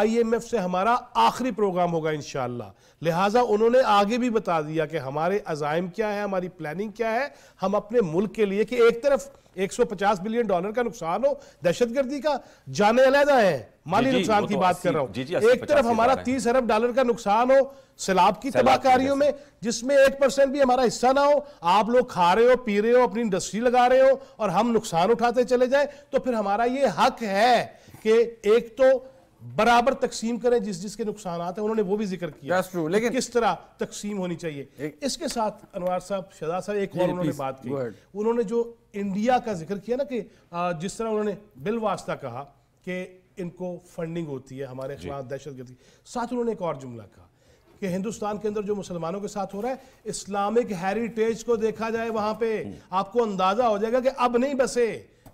आईएमएफ से हमारा आखिरी प्रोग्राम होगा इन लिहाजा उन्होंने आगे भी बता दिया कि हमारे अजायम क्या है हमारी प्लानिंग क्या है हम अपने मुल्क के लिए कि एक तरफ 150 बिलियन डॉलर का नुकसान हो दहशतगर्दी का जाने अलहदा है माली नुकसान की तो बात कर रहा हूँ एक तरफ हमारा तीस अरब डॉलर का नुकसान हो सैलाब की तबाहकारियों में जिसमें एक परसेंट भी हमारा हिस्सा ना हो आप लोग खा रहे हो पी रहे हो अपनी इंडस्ट्री लगा रहे हो और हम नुकसान उठाते चले जाए तो फिर हमारा ये हक है कि एक तो बराबर तकसीम करें जिस जिसके नुकसान आते हैं उन्होंने वो भी जिक्र किया true, लेकिन कि किस तरह तकसीम होनी चाहिए इसके साथ अनुवार साहब शहजाद साहब एक और उन्होंने बात की उन्होंने जो इंडिया का जिक्र किया ना कि जिस तरह उन्होंने बिल वास्ता कहा कि इनको फंडिंग होती है हमारे खिलाफ दहशत गर्दी साथ उन्होंने एक और जुमला कहा कि हिंदुस्तान के अंदर जो मुसलमानों के साथ हो रहा है इस्लामिक हेरिटेज को देखा जाए वहां पे हम्म। आपको अंदाजा हो जाएगा कि अब नहीं बसे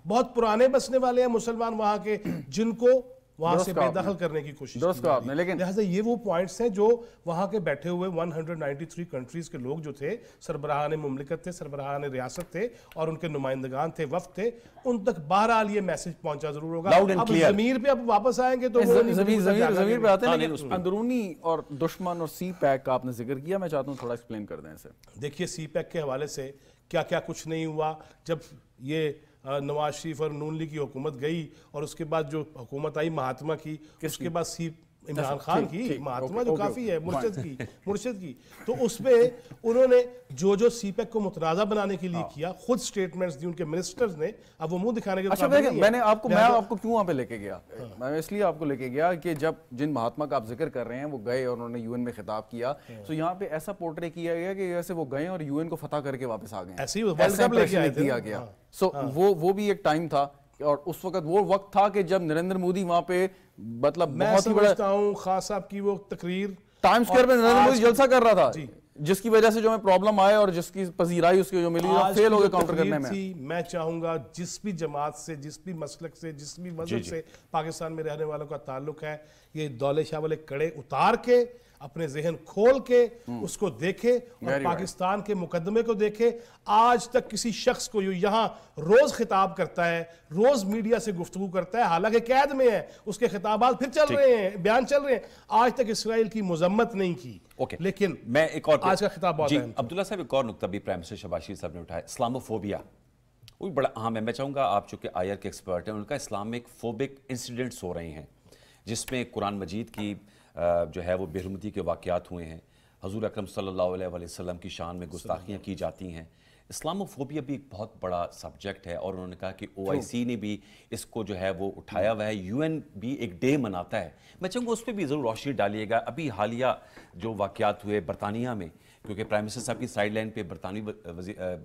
बहुत पुराने बसने वाले हैं मुसलमान वहां के जिनको वहां से बेदखल करने की कोशिश दोस्त को आपने लेकिन लिहाजा ये वो पॉइंट्स हैं जो वहां के बैठे हुए 193 कंट्रीज के लोग जो थे सरबराह ने मुमलिकत थे सरबराह ने रियासत थे और उनके नुमाइंदगान थे वफ थे उन तक बहरहाल ये मैसेज पहुंचा जरूर होगा अब जमीर पे अब वापस आएंगे तो जमीर पे आते हैं हाँ, अंदरूनी और दुश्मन और सी पैक का आपने जिक्र किया मैं चाहता हूँ थोड़ा एक्सप्लेन कर दें देखिए सी पैक के हवाले से क्या क्या कुछ नहीं हुआ जब ये नवाज शरीफ और नून लीग की हुकूमत गई और उसके बाद जो हुकूमत आई महात्मा की उसके बाद सी इमरान अच्छा, खान की महात्मा जो काफ़ी है मुर्शद की मुर्शद की तो उसपे उन्होंने जो जो सीपेक e को मुतनाज़ा बनाने के लिए हाँ। किया खुद स्टेटमेंट्स दी उनके मिनिस्टर्स ने अब वो मुंह दिखाने के अच्छा मैंने आपको मैं आपको क्यों वहां पे लेके गया हाँ। मैं इसलिए आपको लेके गया कि जब जिन महात्मा का आप जिक्र कर रहे हैं वो गए और उन्होंने यूएन में खिताब किया तो यहाँ पे ऐसा पोर्ट्रे किया गया कि जैसे वो गए और यूएन को फतेह करके वापस आ गए ऐसे ही दिया गया सो वो वो भी एक टाइम था और उस वक्त वो वक्त था कि जब नरेंद्र मोदी वहां पे मतलब मैं बहुत ही बड़ा हूँ खास साहब की वो तकरीर टाइम स्क्वायर में नरेंद्र मोदी जलसा कर रहा था जिसकी वजह से जो हमें प्रॉब्लम आए और जिसकी पजीराई उसके जो मिली फेल हो गए काउंटर करने में मैं चाहूंगा जिस भी जमात से जिस भी मसलक से जिस भी मजहब से पाकिस्तान में रहने वालों का ताल्लुक है ये दौले शाह वाले कड़े उतार के अपने जहन खोल के हम्म। उसको देखे और पाकिस्तान के मुकदमे को देखे आज तक किसी शख्स को यहाँ रोज खिताब करता है रोज मीडिया से गुफ्तु करता है हालांकि कैद में है उसके खिताबात फिर चल रहे हैं बयान चल रहे हैं आज तक इसराइल की मजम्मत नहीं की ओके okay. लेकिन मैं एक और आज का खिताब अब्दुल्ला साहब एक और नुकता भी प्राइम मिनिस्टर शबाशी साहब ने उठाया इस्लामोफोबिया वो भी बड़ा अहम है मैं चाहूँगा आप चूँकि आयर के एक्सपर्ट हैं उनका इस्लामिक फोबिक इंसिडेंट्स हो रहे हैं जिसमें कुरान मजीद की जो है वो बेहरमती के वाक़ात हुए हैं हजूर अक्रम सल्ला वसम की शान में गुस्ताखियाँ की जाती हैं इस्लामोफोबिया भी एक बहुत बड़ा सब्जेक्ट है और उन्होंने कहा कि ओ आई सी ने भी इसको जो है वो उठाया हुआ है यू एन भी एक डे मनाता है मैं चाहूँगा उस पर भी ज़रूर रोशनी डालिएगा अभी हालिया जो वाक़ात हुए बरतानिया में क्योंकि प्राइम मिनिस्टर साहब की साइड लाइन पर बरतानवी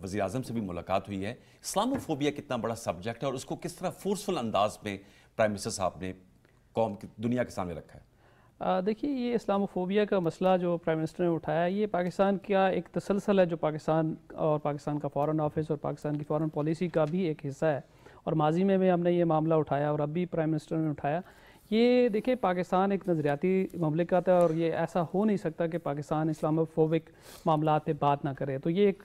वजी अजम से भी मुलाकात हुई है इस्लामोफोबिया कितना बड़ा सब्जेक्ट है और उसको किस तरह फोर्सफुल अंदाज में प्राइम मिनिस्टर साहब ने कौम की दुनिया के सामने रखा है देखिए ये इस्लामोफोबिया का मसला जो प्राइम मिनिस्टर ने उठाया ये पाकिस्तान का एक तसलसल है जो पाकिस्तान और पाकिस्तान का फॉरेन ऑफिस और पाकिस्तान की फॉरेन पॉलिसी का भी एक हिस्सा है और माजी में भी हमने ये मामला उठाया और अब भी प्राइम मिनिस्टर ने उठाया ये देखिए पाकिस्तान एक नज़रियाती ममलिकत है और ये ऐसा हो नहीं सकता कि पाकिस्तान इस्लामोफोबिक मामला पर बात ना करे तो ये एक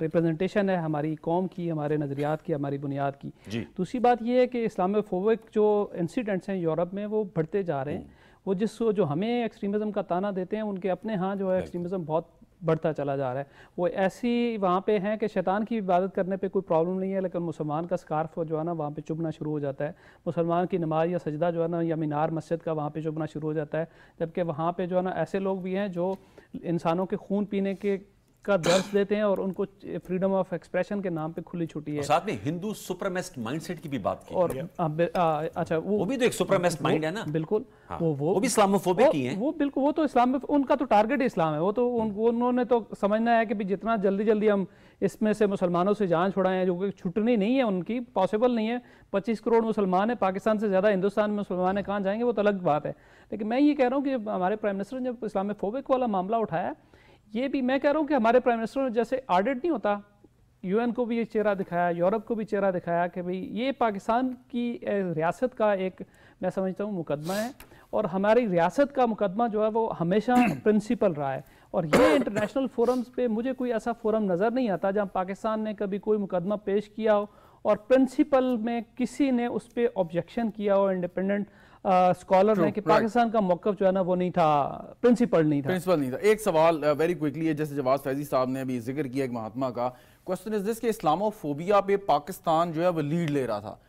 रिप्रेजेंटेशन है हमारी कौम की हमारे नज़रियात की हमारी बुनियाद की दूसरी बात यह है कि इस्लामोफोबिक जो इंसिडेंट्स हैं यूरोप में वो बढ़ते जा रहे हैं वो जिस जो हमें एक्सट्रीमिज़म का ताना देते हैं उनके अपने यहाँ जो है एक्सट्रीमिज़म बहुत बढ़ता चला जा रहा है वो ऐसी वहाँ पे हैं कि शैतान की इबादत करने पे कोई प्रॉब्लम नहीं है लेकिन मुसलमान का स्कार्फ जो है ना वहाँ पे चुभना शुरू हो जाता है मुसलमान की नमाज या सजदा जो है ना या मीनार मस्जिद का वहाँ पे चुभना शुरू हो जाता है जबकि वहाँ पे जो है ना ऐसे लोग भी हैं जो इंसानों के खून पीने के का दर्श देते हैं और उनको फ्रीडम ऑफ एक्सप्रेशन के नाम पे खुली छुट्टी है साथ में हिंदू सुपरमेस्ट माइंडसेट की भी बात की और अच्छा वो, वो भी तो एक सुपरमेस्ट माइंड है ना बिल्कुल हाँ, वो वो, वो भी इस्लामोफोबिक ही है वो बिल्कुल वो तो इस्लाम उनका तो टारगेट इस्लाम है वो तो उन्होंने तो समझना है कि जितना जल्दी जल्दी हम इसमें से मुसलमानों से जान छुड़ाएं जो कि छुटनी नहीं है उनकी पॉसिबल नहीं है 25 करोड़ मुसलमान है पाकिस्तान से ज़्यादा हिंदुस्तान में मुसलमान है कहाँ जाएंगे वो तो अलग बात है लेकिन मैं ये कह रहा हूँ कि हमारे प्राइम मिनिस्टर ने जब इस्लाम फोबिक वाला मामला उठाया ये भी मैं कह रहा हूँ कि हमारे प्राइम मिनिस्टर ने जैसे ऑडिट नहीं होता यूएन को भी ये चेहरा दिखाया यूरोप को भी चेहरा दिखाया कि भाई ये पाकिस्तान की रियासत का एक मैं समझता हूँ मुकदमा है और हमारी रियासत का मुकदमा जो है वो हमेशा प्रिंसिपल रहा है और ये इंटरनेशनल फोरम्स पे मुझे कोई ऐसा फोरम नज़र नहीं आता जहाँ पाकिस्तान ने कभी कोई मुकदमा पेश किया हो और प्रिंसिपल में किसी ने उस पर ऑब्जेक्शन किया और इंडिपेंडेंट स्कॉलर uh, ने कि पाकिस्तान का मौकफ जो है ना वो नहीं था प्रिंसिपल नहीं था प्रिंसिपल नहीं था एक सवाल वेरी uh, क्विकली है जैसे जवाब फैजी साहब ने अभी जिक्र किया एक महात्मा का क्वेश्चन इज दिस कि इस्लामोफोबिया पे पाकिस्तान जो है वो लीड ले रहा था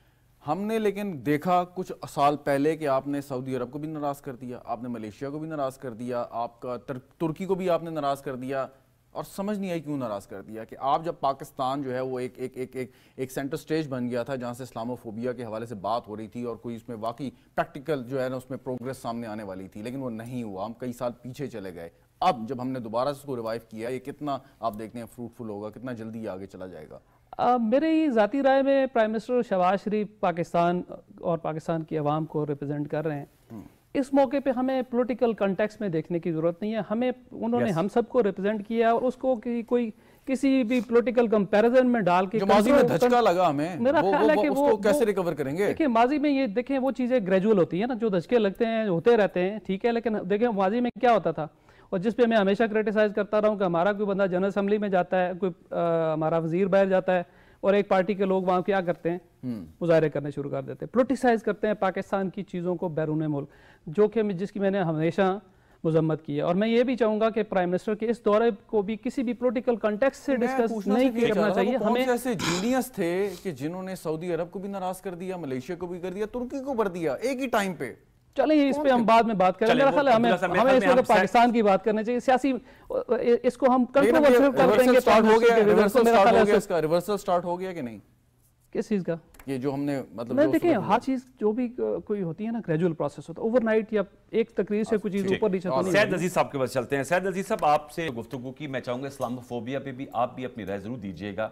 हमने लेकिन देखा कुछ साल पहले कि आपने सऊदी अरब को भी नाराज़ कर दिया आपने मलेशिया को भी नाराज़ कर दिया आपका तुर्की को भी आपने नाराज़ कर दिया और समझ नहीं आई क्यों नाराज़ कर दिया कि आप जब पाकिस्तान जो है वो एक एक एक एक एक सेंटर स्टेज बन गया था जहाँ से इस्लामोफोबिया के हवाले से बात हो रही थी और कोई उसमें वाकई प्रैक्टिकल जो है ना उसमें प्रोग्रेस सामने आने वाली थी लेकिन वो नहीं हुआ हम कई साल पीछे चले गए अब जब हमने दोबारा से उसको रिवाइव किया ये कितना आप देखते हैं फ्रूटफुल होगा कितना जल्दी आगे चला जाएगा मेरी मेरे ज़ाती राय में प्राइम मिनिस्टर शहबाज शरीफ पाकिस्तान और पाकिस्तान की आवाम को रिप्रजेंट कर रहे हैं हम्म। इस मौके पे हमें पॉलिटिकल कंटेक्स में देखने की ज़रूरत नहीं है हमें उन्होंने yes. हम सबको रिप्रेजेंट किया और उसको कि कोई किसी भी पॉलिटिकल कंपैरिजन में डाल के माजी में धचका लगा हमें मेरा ख्याल है कि वो, उसको कैसे रिकवर करेंगे देखिए माजी में ये देखें वो चीज़ें ग्रेजुअल होती है ना जो धचके लगते हैं होते रहते हैं ठीक है लेकिन देखें माजी में क्या होता था और जिस पे मैं हमेशा क्रिटिसाइज करता रहा हूँ कि हमारा कोई बंदा जनरल असम्बली में जाता है कोई हमारा वजीर बाहर जाता है और एक पार्टी के लोग वहां क्या करते हैं हम्म। मुजाहरे करने शुरू कर देते हैं पोलिटिसाइज करते हैं पाकिस्तान की चीज़ों को बैरून मुल्क जो कि जिसकी मैंने हमेशा मजम्मत की है और मैं ये भी चाहूंगा कि प्राइम मिनिस्टर के इस दौरे को भी किसी भी पोलिटिकल कंटेक्स से डिस्कस नहीं करना चाहिए हमें ऐसे जीनियस थे कि जिन्होंने सऊदी अरब को भी नाराज कर दिया मलेशिया को भी कर दिया तुर्की को कर दिया एक ही टाइम पे चलें इस पे हम बाद में बात करें मेरा ख्याल हमें हमें इस वक्त तो पाकिस्तान की बात करनी चाहिए सियासी इसको हम कंट्रोवर्शियल कर देंगे स्टार्ट हो गया रिवर्सल मेरा ख्याल है इसका रिवर्सल स्टार्ट हो गया कि नहीं किस चीज़ का ये जो हमने मतलब मैं देखिए हर चीज़ जो भी कोई होती है ना ग्रेजुअल प्रोसेस होता है ओवरनाइट या एक तकरीर से हाँ, कुछ चीज़ ऊपर नीचे तो होती सैयद अजीज साहब के पास चलते हैं सैयद अजीज साहब आपसे गुफ्तु की मैं चाहूंगा इस्लामोफोबिया पे भी आप भी अपनी राय जरूर दीजिएगा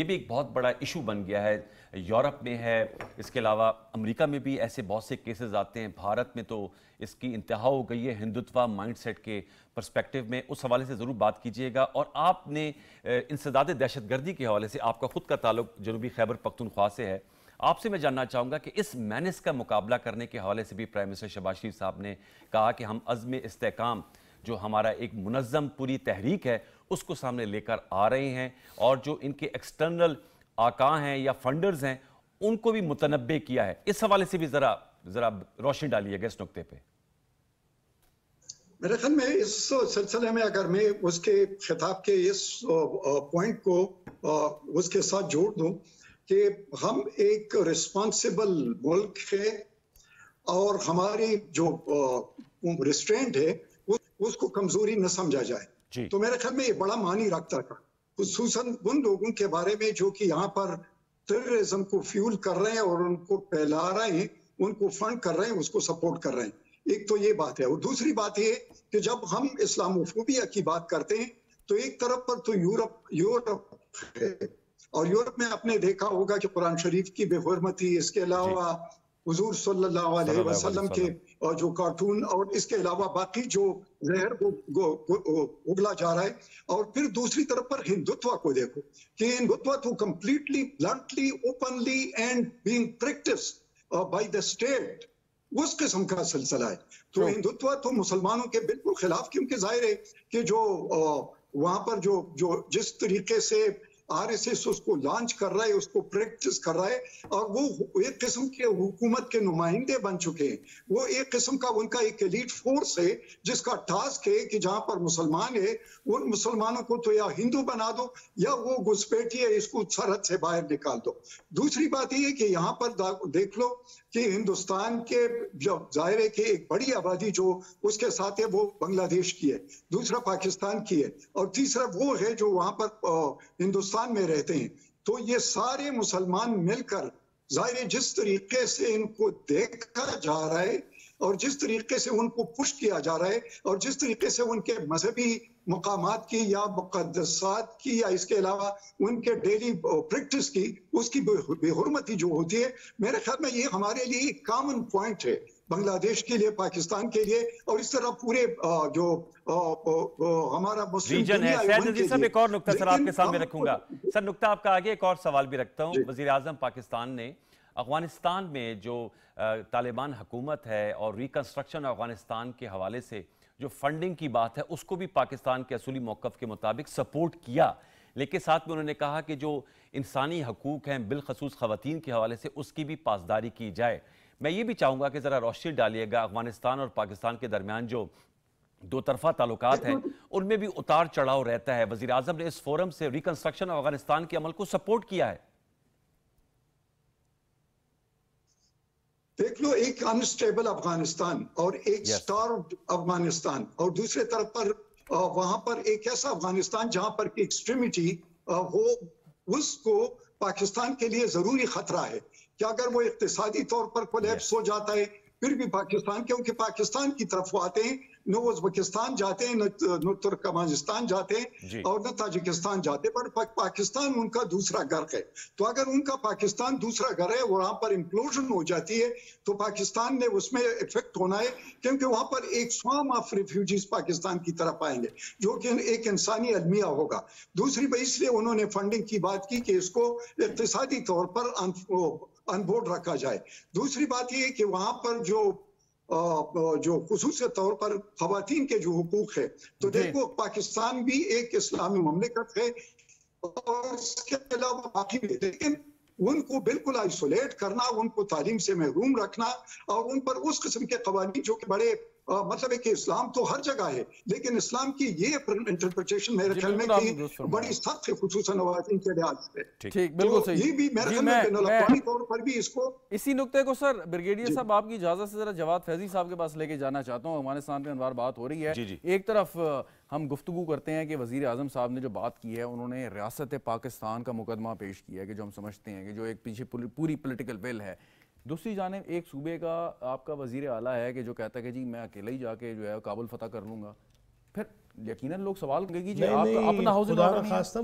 ये भी एक बहुत बड़ा इशू बन गया है यूरोप में है इसके अलावा अमेरिका में भी ऐसे बहुत से केसेस आते हैं भारत में तो इसकी इंतहा हो गई है हिंदुत्व माइंडसेट के पर्सपेक्टिव में उस हवाले से ज़रूर बात कीजिएगा और आपने इंसदाद दहशतगर्दी के हवाले से आपका खुद का ताल्लुक जनूबी खैबर पख्तनख्वा से है आपसे मैं जानना चाहूँगा कि इस मैनस का मुकाबला करने के हवाले से भी प्राइम मिनिस्टर शबाज शरीफ साहब ने कहा कि हम अज़म इसकाम जो हमारा एक मुनज़म पूरी तहरीक है उसको सामने लेकर आ रहे हैं और जो इनके एक्सटर्नल आका हैं या फंडर्स हैं उनको भी मुतनबे किया है इस हवाले से भी जरा जरा रोशनी डालिएगा इस नुकते पे मेरे ख्याल में इस सिलसिले में अगर मैं उसके खिताब के इस पॉइंट को उसके साथ जोड़ दूं कि हम एक रिस्पॉन्सिबल मुल्क है और हमारी जो रिस्ट्रेंट है उसको कमजोरी न समझा जाए तो मेरे ख्याल में ये बड़ा मानी रखता था खूस उन लोगों के बारे में जो कि यहाँ पर टेररिज्म को फ्यूल कर रहे हैं और उनको फैला रहे हैं उनको फंड कर रहे हैं उसको सपोर्ट कर रहे हैं एक तो ये बात है और दूसरी बात ये कि जब हम इस्लामोफोबिया की बात करते हैं तो एक तरफ पर तो यूरोप यूरोप है और यूरोप में आपने देखा होगा कि कुरान शरीफ की बेहरमती इसके अलावा हजूर सल्लाम अलैहि वसल्लम के जो कार्टून और इसके अलावा बाकी जो जहर वो उगला जा रहा है और फिर दूसरी तरफ पर हिंदुत्व को देखो कि हिंदुत्व तो completely bluntly openly and being practice by the state उस किस्म का सिलसिला है तो हिंदुत्व तो मुसलमानों के बिल्कुल खिलाफ क्योंकि जाहिर है कि जो uh, वहां पर जो जो जिस तरीके से आरएसएस उसको लॉन्च कर रहा है उसको प्रैक्टिस कर रहा है और वो एक किस्म के हुकूमत के नुमाइंदे बन चुके हैं वो एक किस्म का उनका एक एलिट फोर्स है जिसका टास्क है कि जहाँ पर मुसलमान है उन मुसलमानों को तो या हिंदू बना दो या वो घुसपैठी है इसको सरहद से बाहर निकाल दो दूसरी बात यह है कि यहाँ पर देख लो कि हिंदुस्तान के जो जाहिर है कि एक बड़ी आबादी जो उसके साथ है वो बांग्लादेश की है दूसरा पाकिस्तान की है और तीसरा वो है जो वहाँ पर हिंदुस्तान में रहते हैं तो ये सारे मुसलमान मिलकर जाहिर जिस तरीके से इनको देखा जा रहा है और जिस तरीके से उनको पुश किया जा रहा है और जिस तरीके से उनके मजहबी मकाम की या मुकदसात की या इसके अलावा उनके डेली प्रैक्टिस की उसकी बेहरमती जो होती है मेरे ख्याल में ये हमारे लिए एक कॉमन पॉइंट है बांग्लादेश के लिए पाकिस्तान के लिए और इस तरह पूरे जो हमारा मुस्लिम है जी साहब एक और नुकता सर आपके सामने रखूंगा सर नुकता आपका आगे एक और सवाल भी रखता हूँ वजीर अजम पाकिस्तान ने अफगानिस्तान में जो तालिबान हुकूमत है और रिकन्स्ट्रक्शन अफगानिस्तान के हवाले से जो फंडिंग की बात है उसको भी पाकिस्तान के असूली मौक़ के मुताबिक सपोर्ट किया लेकिन साथ में उन्होंने कहा कि जो इंसानी हकूक़ हैं बिलखसूस ख़ातन के हवाले से उसकी भी पासदारी की जाए मैं ये भी चाहूँगा कि ज़रा रोशनी डालिएगा अफगानिस्तान और पाकिस्तान के दरमियान जो दो तरफा ताल्लुक हैं उनमें भी उतार चढ़ाव रहता है वजी अजम ने इस फोरम से रिकन्स्ट्रक्शन अफगानिस्तान के अमल को सपोर्ट किया है देख लो एक अनस्टेबल अफगानिस्तान और एक yes. अफगानिस्तान और दूसरे तरफ पर वहां पर एक ऐसा अफगानिस्तान जहां पर एक्सट्रीमिटी वो उसको पाकिस्तान के लिए जरूरी खतरा है कि अगर वो इकतदी तौर पर कोलेप्स yes. हो जाता है फिर भी पाकिस्तान क्योंकि पाकिस्तान की तरफ आते हैं न उजबकिस्तान जाते हैं न तुर्कमानिस्तान जाते हैं और न ताजिकिस्तान जाते पर पा, पाकिस्तान उनका दूसरा घर है तो अगर उनका पाकिस्तान दूसरा घर है वहाँ पर इंक्लोजन हो जाती है तो पाकिस्तान ने उसमें इफेक्ट होना है क्योंकि वहां पर एक स्वाम ऑफ रिफ्यूजीज पाकिस्तान की तरफ आएंगे जो कि एक इंसानी अलमिया होगा दूसरी बात इसलिए उन्होंने फंडिंग की बात की कि इसको इकतदी तौर पर अनबोर्ड रखा जाए दूसरी बात यह कि वहां पर जो जो खसूस तौर पर खातन के जो हकूक है तो देखो पाकिस्तान भी एक इस्लामी ममलिकत है और इसके अलावा बाकी भी लेकिन उनको बिल्कुल आइसोलेट करना उनको तालीम से महरूम रखना और उन पर उस किस्म के कवानी जो कि बड़े मतलब है कि इस्लाम तो हर जगह है लेकिन इस्लाम की ये इंटरप्रिटेशन मेरे ख्याल में की बड़ी सख्त है खसूस नवाजी के लिहाज से ठीक बिल्कुल तो सही ये भी मेरे ख्याल में तौर पर भी इसको इसी नुकते को सर ब्रिगेडियर साहब आपकी इजाजत से जरा जवाब फैजी साहब के पास लेके जाना चाहता हूँ अफगानिस्तान सामने अनवार बात हो रही है जी जी। एक तरफ हम गुफ्तु करते हैं कि वजीर अजम साहब ने जो बात की है उन्होंने रियासत पाकिस्तान का मुकदमा पेश किया है कि जो हम समझते हैं कि जो एक पीछे पूरी पोलिटिकल विल है दूसरी जानब एक सूबे का आपका वजीर आला है कि जो कहता है कि जी मैं अकेला ही जाके जो है काबुल फतह कर लूंगा फिर यकीन लोग सवाल करेंगे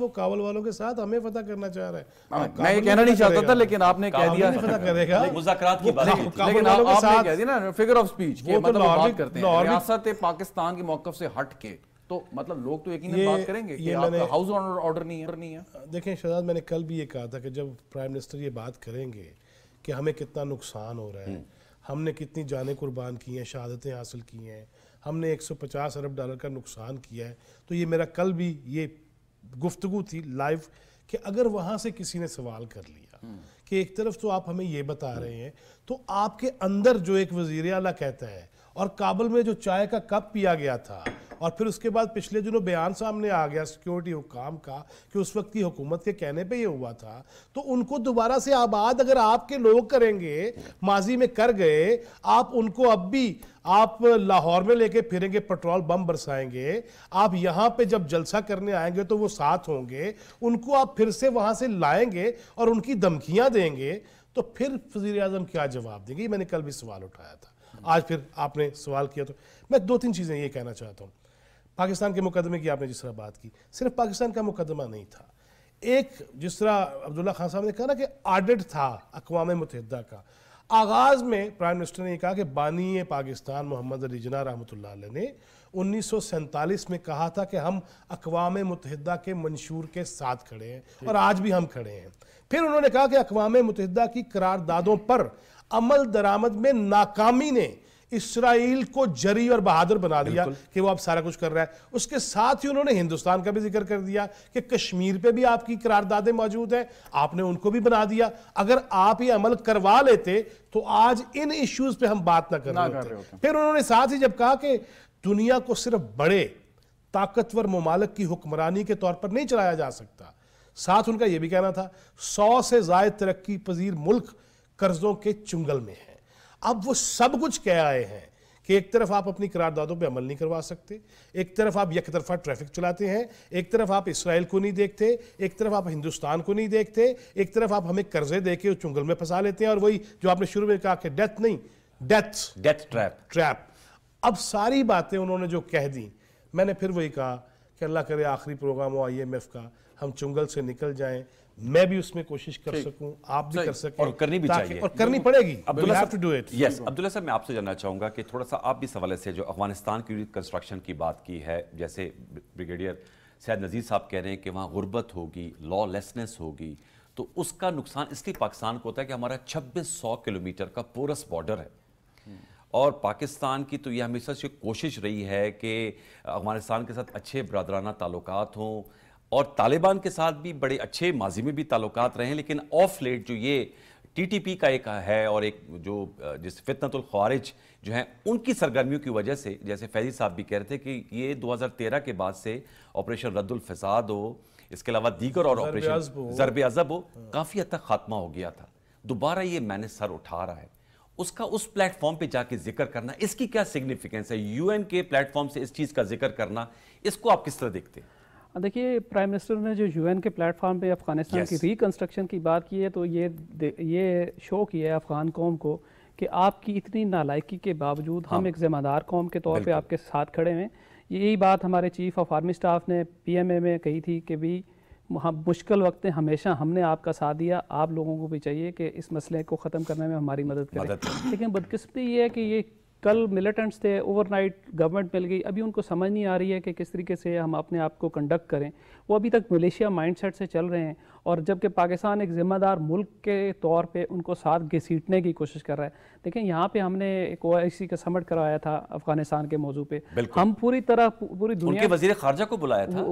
वो काबुल वालों के साथ हमें फतह करना चाह रहे हैं हाँ, हाँ, मैं ये कहना नहीं चाहता था लेकिन आपने कह दिया फिगर ऑफ स्पीच तो मतलब करते हैं पाकिस्तान के मौकफ से हट के तो मतलब लोग तो यकीन बात करेंगे कि आपका हाउस ऑर्डर नहीं है, नहीं है देखें शहजाद मैंने कल भी ये कहा था कि जब प्राइम मिनिस्टर ये बात करेंगे कि हमें कितना नुकसान हो रहा है हमने कितनी जानें कुर्बान की हैं शहादतें हासिल की हैं हमने 150 अरब डॉलर का नुकसान किया है तो ये मेरा कल भी ये गुफ्तु थी लाइव कि अगर वहाँ से किसी ने सवाल कर लिया कि एक तरफ तो आप हमें ये बता रहे हैं तो आपके अंदर जो एक वजीर अला कहता है और काबुल में जो चाय का कप पिया गया था और फिर उसके बाद पिछले दिनों बयान सामने आ गया सिक्योरिटी हुकाम का कि उस वक्त की हुकूमत के कहने पर यह हुआ था तो उनको दोबारा से आबाद अगर आपके लोग करेंगे माजी में कर गए आप उनको अब भी आप लाहौर में लेके फिरेंगे पेट्रोल बम बरसाएंगे आप यहाँ पे जब जलसा करने आएंगे तो वो साथ होंगे उनको आप फिर से वहाँ से लाएंगे और उनकी धमकियाँ देंगे तो फिर वजीर अजम क्या जवाब देंगे मैंने कल भी सवाल उठाया था आज फिर आपने सवाल किया तो मैं दो तीन चीज़ें ये कहना चाहता हूँ पाकिस्तान के मुकदमे की आपने जिस तरह बात की सिर्फ पाकिस्तान का मुकदमा नहीं था एक जिस तरह अब्दुल्ला खान साहब ने कहा ना कि ऑडिट था अकवा मुतहदा का आगाज़ में प्राइम मिनिस्टर ने कहा कि बानी पाकिस्तान मोहम्मद अली जना रहमत ने उन्नीस में कहा था कि हम अकवा मुतहदा के मंशूर के साथ खड़े हैं और आज भी हम खड़े हैं फिर उन्होंने कहा कि अकवा मुतहदा की करारदादों पर अमल दरामद में नाकामी ने इसराइल को जरी और बहादुर बना दिया कि वो आप सारा कुछ कर रहा है उसके साथ ही उन्होंने हिंदुस्तान का भी जिक्र कर दिया कि कश्मीर पे भी आपकी करारदादे मौजूद हैं आपने उनको भी बना दिया अगर आप ये अमल करवा लेते तो आज इन इश्यूज पे हम बात ना कर ना रहे होते फिर उन्होंने साथ ही जब कहा कि दुनिया को सिर्फ बड़े ताकतवर ममालक की हुक्मरानी के तौर पर नहीं चलाया जा सकता साथ उनका यह भी कहना था सौ से जायद तरक्की पजीर मुल्क कर्जों के चुंगल में है अब वो सब कुछ कह आए हैं कि एक तरफ आप अपनी करारदादों पे अमल नहीं करवा सकते एक तरफ आप यक तरफा ट्रैफिक चलाते हैं एक तरफ आप इसराइल को नहीं देखते एक तरफ आप हिंदुस्तान को नहीं देखते एक तरफ आप हमें कर्जे दे के चुंगल में फंसा लेते हैं और वही जो आपने शुरू में कहा कि डेथ नहीं डेथ डेथ ट्रैप ट्रैप अब सारी बातें उन्होंने जो कह दी मैंने फिर वही कहा कि अल्लाह करे आखिरी प्रोग्राम हो आई एम एफ का हम चुंगल से निकल जाएं मैं भी उसमें कोशिश कर सकूं आप भी कर सकें और करनी भी चाहिए और करनी पड़ेगी अब्दुल्ला साहब to do it yes Abdullah साहब मैं आपसे जानना चाहूंगा कि थोड़ा सा आप भी सवाल से जो अफगानिस्तान की रिकन्स्ट्रक्शन की बात की है जैसे ब्रिगेडियर सैद नज़ीर साहब कह रहे हैं कि वहाँ गुर्बत होगी लॉलेसनेस होगी तो उसका नुकसान इसलिए पाकिस्तान को होता है कि हमारा छब्बीस सौ किलोमीटर का पोरस बॉर्डर है और पाकिस्तान की तो यह हमेशा से कोशिश रही है कि अफगानिस्तान के साथ अच्छे बरदराना ताल्लुक हों और तालिबान के साथ भी बड़े अच्छे माजी में भी ताल्लुक रहे हैं लेकिन ऑफ लेट जो ये टीटीपी का एक है और एक जो जिस फितनतुल खारिज जो हैं उनकी सरगर्मियों की वजह से जैसे फैजी साहब भी कह रहे थे कि ये 2013 के बाद से ऑपरेशन रद्दुल हो इसके अलावा दीगर और ऑपरेशन जरब अजब हो हाँ। काफ़ी हद तक खात्मा हो गया था दोबारा ये मैंने सर उठा रहा है उसका उस प्लेटफॉर्म पे जाके जिक्र करना इसकी क्या सिग्निफिकेंस है यूएन के प्लेटफॉर्म से इस चीज़ का जिक्र करना इसको आप किस तरह देखते हैं देखिए प्राइम मिनिस्टर ने जो यूएन के प्लेटफार्म पे अफगानिस्तान yes. की रिकन्स्ट्रक्शन की बात की है तो ये ये शो किया है अफगान कौम को कि आपकी इतनी नालायकी के बावजूद हाँ। हम एक ज़िम्मेदार कौम के तौर पे आपके साथ खड़े हैं यही बात हमारे चीफ ऑफ आर्मी स्टाफ ने पीएमए में कही थी कि भी हम मुश्किल वक्त में हमेशा हमने आपका साथ दिया आप लोगों को भी चाहिए कि इस मसले को ख़त्म करने में हमारी मदद करें मदद। लेकिन बदकिस्मती ये है कि ये कल मिलिटेंट्स थे ओवरनाइट गवर्नमेंट मिल गई अभी उनको समझ नहीं आ रही है कि किस तरीके से हम अपने आप को कंडक्ट करें वो अभी तक मलेशिया माइंडसेट से चल रहे हैं और जबकि पाकिस्तान एक ज़िम्मेदार मुल्क के तौर पे उनको साथ घसीटने की कोशिश कर रहा है देखें यहाँ पे हमने एक ओ का समट करवाया था अफगानिस्तान के मौजू पर हम पूरी तरह पूरी दुनिया वजी खारजा को बुलाया था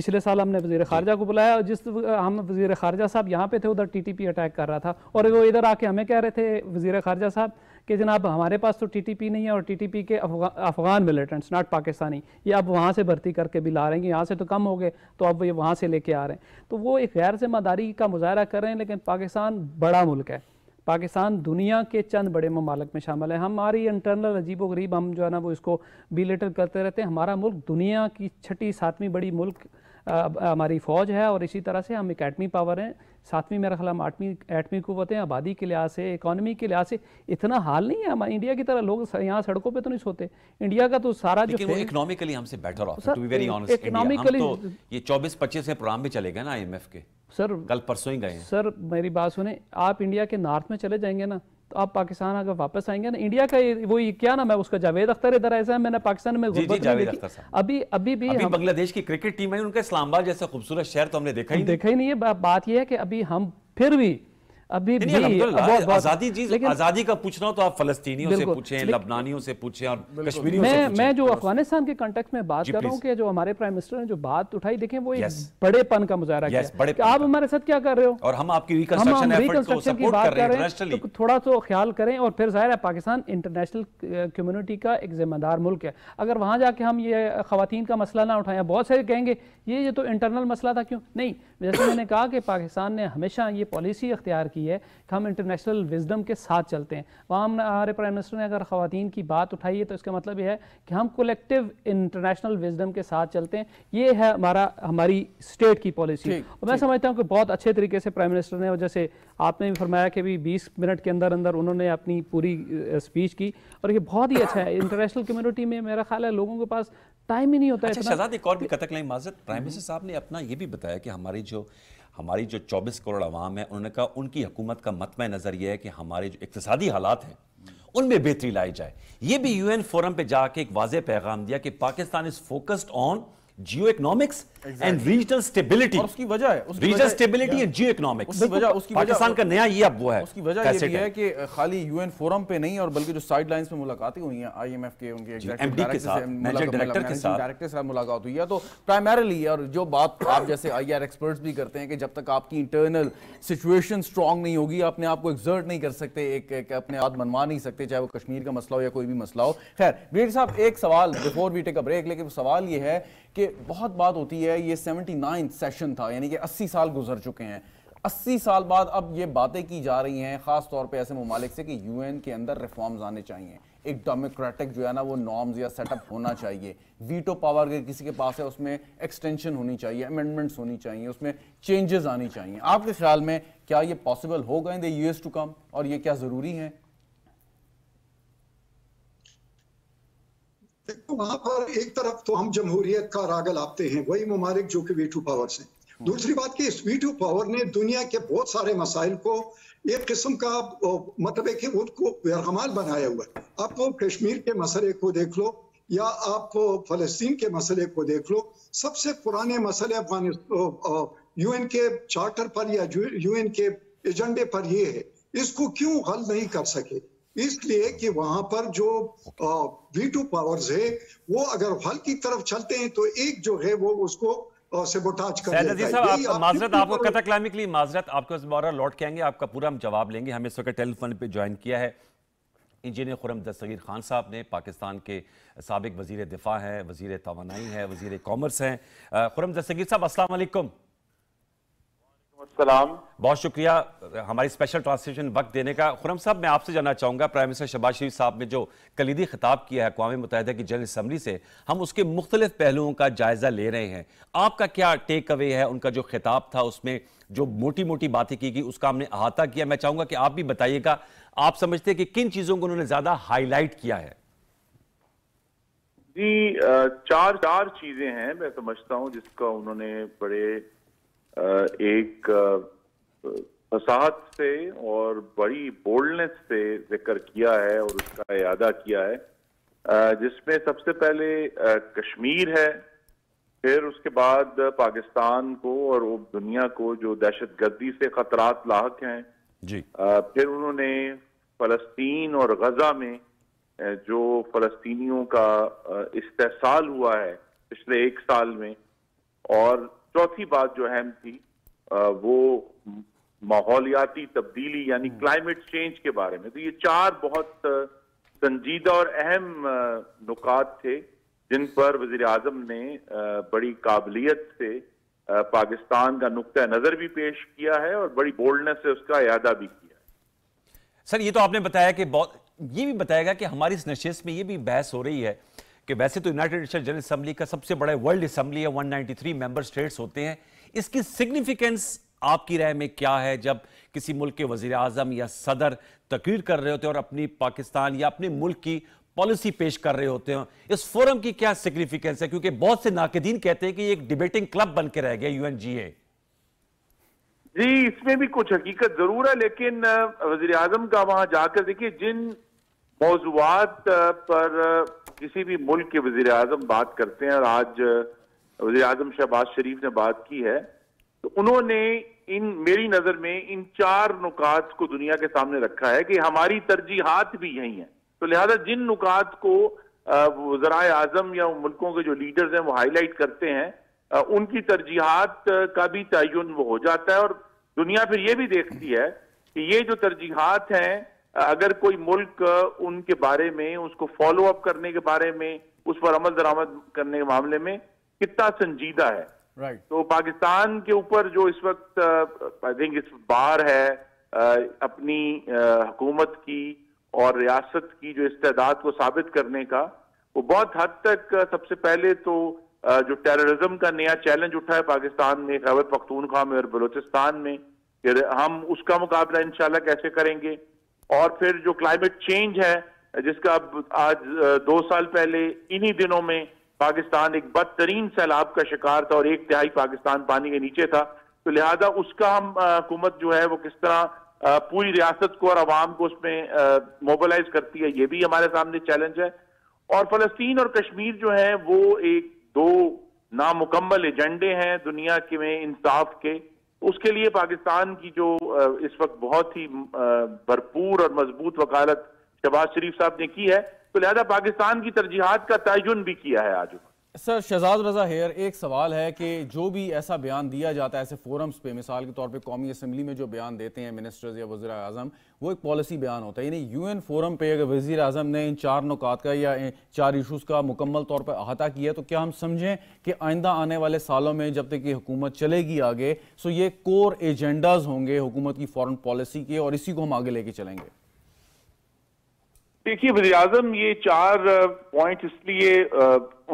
पिछले साल हमने वजीर खारजा को बुलाया और जिस हम वजीर खारजा साहब यहाँ पे थे उधर टी अटैक कर रहा था और वो इधर आके हमें कह रहे थे वजीर खारजा साहब कि जनाब हमारे पास तो टीटीपी नहीं है और टीटीपी के अफगा, अफगान मिलिटेंट्स नॉट पाकिस्तानी ये अब वहाँ से भर्ती करके भी ला रहे हैं यहाँ से तो कम हो गए तो अब ये वहाँ से लेके आ रहे हैं तो वो एक गैर जिम्मेदारी का मुजाहरा कर रहे हैं लेकिन पाकिस्तान बड़ा मुल्क है पाकिस्तान दुनिया के चंद बड़े ममालक में शामिल है हमारी इंटरनल अजीब गरीब हम जो है ना वो इसको बीलेटर करते रहते हैं हमारा मुल्क दुनिया की छठी सातवीं बड़ी मुल्क हमारी फ़ौज है और इसी तरह से हम अकेडमी पावर हैं सातवीं मेरा ख्याल आठवीं आठवीं को होते आबादी के लिहाज से इकोनॉमी के लिहाज से इतना हाल नहीं है हमारे इंडिया की तरह लोग यहाँ सड़कों पे तो नहीं सोते इंडिया का तो सारा जो इकोनॉमिकली हमसे better off to be very honest economically ये 24 25 में प्रोग्राम भी चले गए ना आईएमएफ के सर कल परसों ही गए सर मेरी बात सुने आप इंडिया के नॉर्थ में चले जाएंगे ना तो आप पाकिस्तान अगर वापस आएंगे ना इंडिया का वो क्या ना मैं उसका जावेद अख्तर इधर ऐसा है मैंने पाकिस्तान में जी, जी, जावेद अख्तर अभी अभी भी अभी बांग्लादेश की क्रिकेट टीम है उनका इस्लामाबाद जैसा खूबसूरत शहर तो हमने देखा ही देखा ही नहीं है बात यह है कि अभी हम फिर भी अभी भी आजादी चीज आजादी का पूछना तो आप फलस्तीनियों से पूछें लबनानियों से पूछें और कश्मीरियों मैं, पूछें मैं जो तो अफगानिस्तान के कॉन्टेक्स्ट में बात कर रहा हूँ कि जो हमारे प्राइम मिनिस्टर ने जो बात उठाई देखें वो एक बड़ेपन का मुजाहरा किया आप हमारे साथ क्या कर रहे हो और हम आपकी रिकंस्ट्रक्शन की बात कर रहे हैं तो थोड़ा तो ख्याल करें और फिर जाहिर है पाकिस्तान इंटरनेशनल कम्युनिटी का एक जिम्मेदार मुल्क है अगर वहां जाके हम ये खातन का मसला ना उठाएं बहुत सारे कहेंगे ये ये तो इंटरनल मसला था क्यों नहीं जैसे मैंने कहा कि पाकिस्तान ने हमेशा ये पॉलिसी अख्तियार की की है कि हम इंटरनेशनल विजडम के साथ चलते हैं वहाँ हम हमारे प्राइम मिनिस्टर ने अगर ख़वान की बात उठाई है तो इसका मतलब यह है कि हम कोलेक्टिव इंटरनेशनल विजडम के साथ चलते हैं ये है हमारा हमारी स्टेट की पॉलिसी और मैं समझता हूँ कि बहुत अच्छे तरीके से प्राइम मिनिस्टर ने जैसे आपने भी फरमाया कि भी बीस मिनट के अंदर अंदर उन्होंने अपनी पूरी स्पीच की और ये बहुत ही अच्छा है इंटरनेशनल कम्युनिटी में मेरा ख्याल है लोगों के पास टाइम ही नहीं होता अच्छा, है शहजाद एक और भी कतक लाइन माजरत प्राइम मिनिस्टर साहब ने अपना ये भी बताया कि हमारी जो हमारी जो 24 करोड़ आवाम है उन्होंने कहा उनकी हुकूमत का मतम नज़र यह है कि हमारे जो इकतदी हालात हैं उनमें बेहतरी लाई जाए ये भी यूएन फोरम पर जाके एक वाज पैगाम दिया कि Pakistan is focused on geoeconomics exactly. and regional stability और उसकी वजह है उसकी regional stability and geoeconomics उसकी वजह पाकिस्तान का नया ये अब वो है उसकी वजह ये है कि खाली यूएन फोरम पे नहीं और बल्कि जो साइड लाइंस में मुलाकातें हुई हैं आईएमएफ के उनके एमडी के साथ मैनेजर डायरेक्टर के साथ डायरेक्टर के साथ मुलाकात हुई है तो प्राइमरीली और जो बात आप जैसे आईआर एक्सपर्ट्स भी करते हैं कि जब तक आपकी इंटरनल सिचुएशन स्ट्रांग नहीं होगी आपने आप को एग्जर्ट नहीं कर सकते एक अपने आप मनवा नहीं सकते चाहे वो कश्मीर का मसला हो या कोई भी मसला हो खैर ब्रेक साहब एक सवाल before we take a break लेकिन सवाल ये है कि बहुत बात होती है किया है ये सेवेंटी नाइन्थ सेशन था यानी कि अस्सी साल गुजर चुके हैं अस्सी साल बाद अब ये बातें की जा रही हैं ख़ास तौर पे ऐसे ममालिक से कि यूएन के अंदर रिफॉर्म्स आने चाहिए एक डेमोक्रेटिक जो है ना वो नॉर्म्स या सेटअप होना चाहिए वीटो पावर अगर किसी के पास है उसमें एक्सटेंशन होनी चाहिए अमेंडमेंट्स होनी चाहिए उसमें चेंजेस आनी चाहिए आपके ख्याल में क्या ये पॉसिबल होगा in the US to come और ये क्या ज़रूरी है देखो वहां पर एक तरफ तो हम जमहूरियत का राग लापते हैं वही ममालिक जो कि वी टू से दूसरी बात की इस पावर ने दुनिया के बहुत सारे मसाइल को एक किस्म का मतलब है कि उनको बेरहमाल बनाया हुआ है आप तो कश्मीर के मसले को देख लो या आप फलस्तीन के मसले को देख लो सबसे पुराने मसले अफगानिस्तान यूएन के चार्टर पर या यूएन के एजेंडे पर ये है इसको क्यों हल नहीं कर सके इसलिए कि वहां पर जो वीटू पावर्स है वो अगर हल की तरफ चलते हैं तो एक जो है वो उसको लौट के आएंगे आपका पूरा हम जवाब लेंगे हमें टेलीफोन पे ज्वाइन किया है इंजीनियर खुरम खान साहब ने पाकिस्तान के सबक वजीर दिफा है वजीर तो वजीर कॉमर्स हैं खुरम दस्तगीर साहब अस्सलाम सलाम बहुत शुक्रिया हमारी स्पेशल ट्रांसलेशन वक्त देने का खुरम साहब मैं आपसे जानना चाहूंगा प्राइम मिनिस्टर शबाज शरीफ साहब ने जो कलीदी खिताब किया है अकवा मुतहद की जनरल असम्बली से हम उसके मुख्तलिफ पहलुओं का जायज़ा ले रहे हैं आपका क्या टेक अवे है उनका जो खिताब था उसमें जो मोटी मोटी बातें की गई उसका हमने अहाता किया मैं चाहूंगा कि आप भी बताइएगा आप समझते हैं कि किन चीज़ों को उन्होंने ज़्यादा हाईलाइट किया है चार चार चीज़ें हैं मैं समझता हूं जिसका उन्होंने बड़े एक फसाद से और बड़ी बोल्डनेस से जिक्र किया है और उसका अदा किया है जिसमें सबसे पहले कश्मीर है फिर उसके बाद पाकिस्तान को और दुनिया को जो दहशत गर्दी से खतरात लाक हैं जी फिर उन्होंने फलस्तीन और गजा में जो फलस्तनी का इस्तेसाल हुआ है पिछले एक साल में और चौथी बात जो अहम थी वो माहौलियाती तब्दीली यानी क्लाइमेट हम्म। चेंज के बारे में तो ये चार बहुत संजीदा और अहम नुकात थे जिन पर वजीर अजम ने बड़ी काबिलियत से पाकिस्तान का नुक़ नज़र भी पेश किया है और बड़ी बोल्डनेस से उसका अदा भी किया सर ये तो आपने बताया कि बहुत ये भी बताएगा कि हमारी इस नशे में ये भी बहस हो रही है कि वैसे तो यूनाइटेड नेशन जनरल असेंबली का सबसे बड़ा वर्ल्ड असेंबली है 193 मेंबर स्टेट्स होते हैं इसकी सिग्निफिकेंस आपकी राय में क्या है जब किसी मुल्क के वजीर आजम या सदर तकरीर कर रहे होते हैं और अपनी पाकिस्तान या अपने मुल्क की पॉलिसी पेश कर रहे होते हैं इस फोरम की क्या सिग्निफिकेंस है क्योंकि बहुत से नाकदीन कहते हैं कि एक डिबेटिंग क्लब बन के रह गया यू जी इसमें भी कुछ हकीकत जरूर है लेकिन वजीर आजम का वहां जाकर देखिए जिन मौजूद पर किसी भी मुल्क के वजीर अजम बात करते हैं और आज वजी अजम शहबाज शरीफ ने बात की है तो उन्होंने इन मेरी नजर में इन चार नुकात को दुनिया के सामने रखा है कि हमारी तरजीहत भी यही है तो लिहाजा जिन नुकात को वजरा आजम या मुल्कों के जो लीडर्स हैं वो हाईलाइट करते हैं उनकी तरजीहत का भी तयन वो हो जाता है और दुनिया फिर ये भी देखती है कि ये जो तरजीहत हैं अगर कोई मुल्क उनके बारे में उसको फॉलो अप करने के बारे में उस पर अमल दरामद करने के मामले में कितना संजीदा है right. तो पाकिस्तान के ऊपर जो इस वक्त आई थिंक इस बार है अपनी हुकूमत की और रियासत की जो इस्तेदाद को साबित करने का वो बहुत हद तक सबसे पहले तो जो टेररिज्म का नया चैलेंज उठा है पाकिस्तान में खैबर पख्तूनख्वा में और बलूचिस्तान में हम उसका मुकाबला इंशाल्लाह कैसे करेंगे और फिर जो क्लाइमेट चेंज है जिसका आज दो साल पहले इन्हीं दिनों में पाकिस्तान एक बदतरीन सैलाब का शिकार था और एक तिहाई पाकिस्तान पानी के नीचे था तो लिहाजा उसका हम हुकूमत जो है वो किस तरह पूरी रियासत को और आवाम को उसमें मोबालाइज करती है ये भी हमारे सामने चैलेंज है और फलस्तीन और कश्मीर जो है वो एक दो नामुकम्मल एजेंडे हैं दुनिया के में इंसाफ के उसके लिए पाकिस्तान की जो इस वक्त बहुत ही भरपूर और मजबूत वकालत शहबाज शरीफ साहब ने की है तो लिहाजा पाकिस्तान की तरजीहत का तयन भी किया है आज उन्होंने सर शहजाद रजा हेयर एक सवाल है कि जो भी ऐसा बयान दिया जाता है ऐसे फोरम्स पे मिसाल के तौर पे कौमी असम्बली में जो बयान देते हैं मिनिस्टर्स या वजी अजम वो एक पॉलिसी बयान होता है यानी यूएन फोरम पे अगर वजीर अजम ने इन चार नुकात का या चार इशूज़ का मुकम्मल तौर पर अहाता किया तो क्या हम समझें कि आइंदा आने वाले सालों में जब तक ये हुकूमत चलेगी आगे सो ये कोर एजेंडाज होंगे हुकूमत की फॉरन पॉलिसी के और इसी को हम आगे लेके चलेंगे देखिए वजी अजम ये चार पॉइंट इसलिए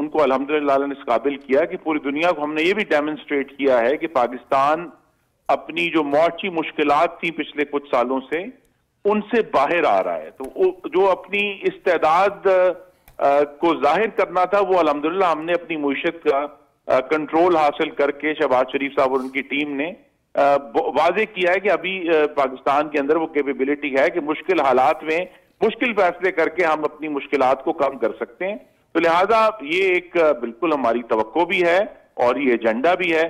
उनको अलहमदिल्ला ने इस काबिल किया कि पूरी दुनिया को हमने ये भी डेमोन्स्ट्रेट किया है कि पाकिस्तान अपनी जो मौची मुश्किल थी पिछले कुछ सालों से उनसे बाहर आ रहा है तो जो अपनी इस तदाद को जाहिर करना था वो अलहमदिल्ला हमने अपनी मीशत का कंट्रोल हासिल करके शहबाज शरीफ साहब और उनकी टीम ने वाजे किया है कि अभी पाकिस्तान के अंदर वो कैपेबिलिटी है कि मुश्किल हालात में मुश्किल फैसले करके हम अपनी मुश्किल को कम कर सकते हैं तो लिहाजा ये एक बिल्कुल हमारी तो भी है और ये एजेंडा भी है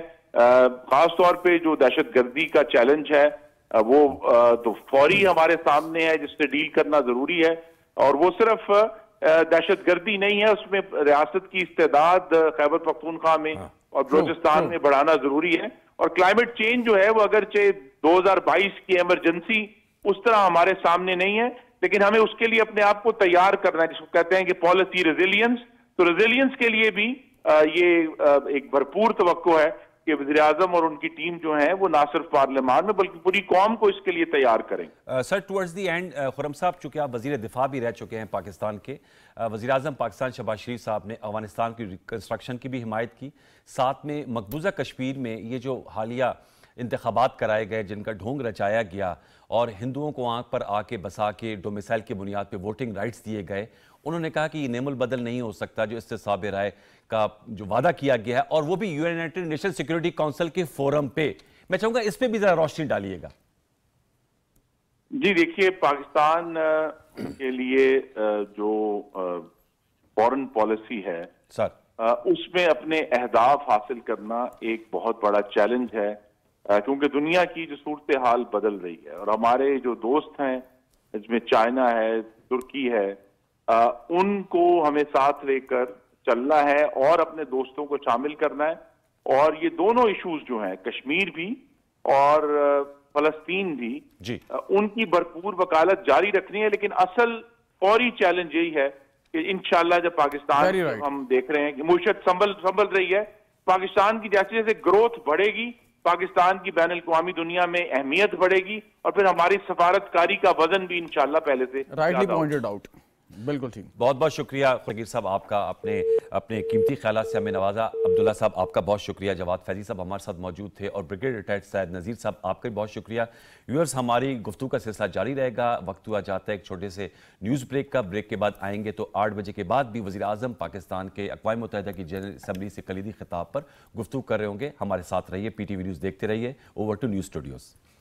खासतौर पर जो दहशत गर्दी का चैलेंज है वो तो फौरी हम्म। हमारे सामने है जिससे डील करना जरूरी है और वो सिर्फ दहशत गर्दी नहीं है उसमें रियासत की इस्तेदाद खैबर पख्तूनखा में हाँ। और बलोचिस्तान हम्म। में बढ़ाना जरूरी है और क्लाइमेट चेंज जो है वो अगरचे बाईस की एमरजेंसी उस तरह हमारे सामने नहीं है लेकिन हमें उसके लिए अपने आप को तैयार करना है जिसको कहते हैं कि पॉलिसी रेजिलियंस तो रेजिलियंस के लिए भी ये एक भरपूर तो है कि वजी अजम और उनकी टीम जो है वो ना सिर्फ पार्लियामान में बल्कि पूरी कौम को इसके लिए तैयार करें sir towards the end Khurram साहब चूंकि आप वजी दिफा भी रह चुके हैं पाकिस्तान के वजी अजम पाकिस्तान शबाज शरीफ साहब ने अफगानिस्तान की रिकन्स्ट्रक्शन की भी हिमायत की साथ में मकबूजा कश्मीर में ये जो हालिया इंतबात कराए गए जिनका ढोंग रचाया गया और हिंदुओं को आंख पर आके बसा के डोमिसाइल की बुनियाद पर वोटिंग राइट्स दिए गए उन्होंने कहा कि नेमुल बदल नहीं हो सकता जो इससे साबिर राय का जो वादा किया गया है और वो भी यूनाइटेड नेशन सिक्योरिटी काउंसिल के फोरम पे मैं चाहूंगा इस पर भी जरा रोशनी डालिएगा जी देखिए पाकिस्तान के लिए जो फॉरन पॉलिसी है सर उसमें अपने अहदाफ हासिल करना एक बहुत बड़ा चैलेंज है क्योंकि दुनिया की जो सूरत हाल बदल रही है और हमारे जो दोस्त हैं जिसमें चाइना है तुर्की है आ, उनको हमें साथ लेकर चलना है और अपने दोस्तों को शामिल करना है और ये दोनों इश्यूज जो हैं कश्मीर भी और फलस्तीन भी जी। उनकी भरपूर वकालत जारी रखनी है लेकिन असल फौरी चैलेंज यही है कि इनशाला जब पाकिस्तान हम देख रहे हैं कि मुशत संभल संभल रही है पाकिस्तान की जैसे जैसे ग्रोथ बढ़ेगी पाकिस्तान की बैन अवी दुनिया में अहमियत बढ़ेगी और फिर हमारी सफारतकारी का वजन भी इंशाला पहले से राइटली पॉइंटेड आउट बिल्कुल ठीक बहुत बहुत शुक्रिया फकीर साहब आपका अपने अपने कीमती ख्याल से हमें नवाजा अब्दुल्ला साहब आपका बहुत शुक्रिया जवाद फैजी साहब हमारे साथ मौजूद थे और ब्रिगेड रिटायर्ड सैद नज़ीर साहब आपका भी बहुत शुक्रिया व्यूअर्स हमारी गुफ्तु का सिलसिला जारी रहेगा वक्त हुआ जाता है एक छोटे से न्यूज़ ब्रेक का ब्रेक के बाद आएंगे तो आठ बजे के बाद भी वजी अजम पाकिस्तान के अकवा मुतहद की जनरल असम्बली से कलीदी खिताब पर गुफ्तु कर रहे होंगे हमारे साथ रहिए पी टी वी न्यूज़ देखते रहिए ओवर टू न्यूज़ स्टूडियोज़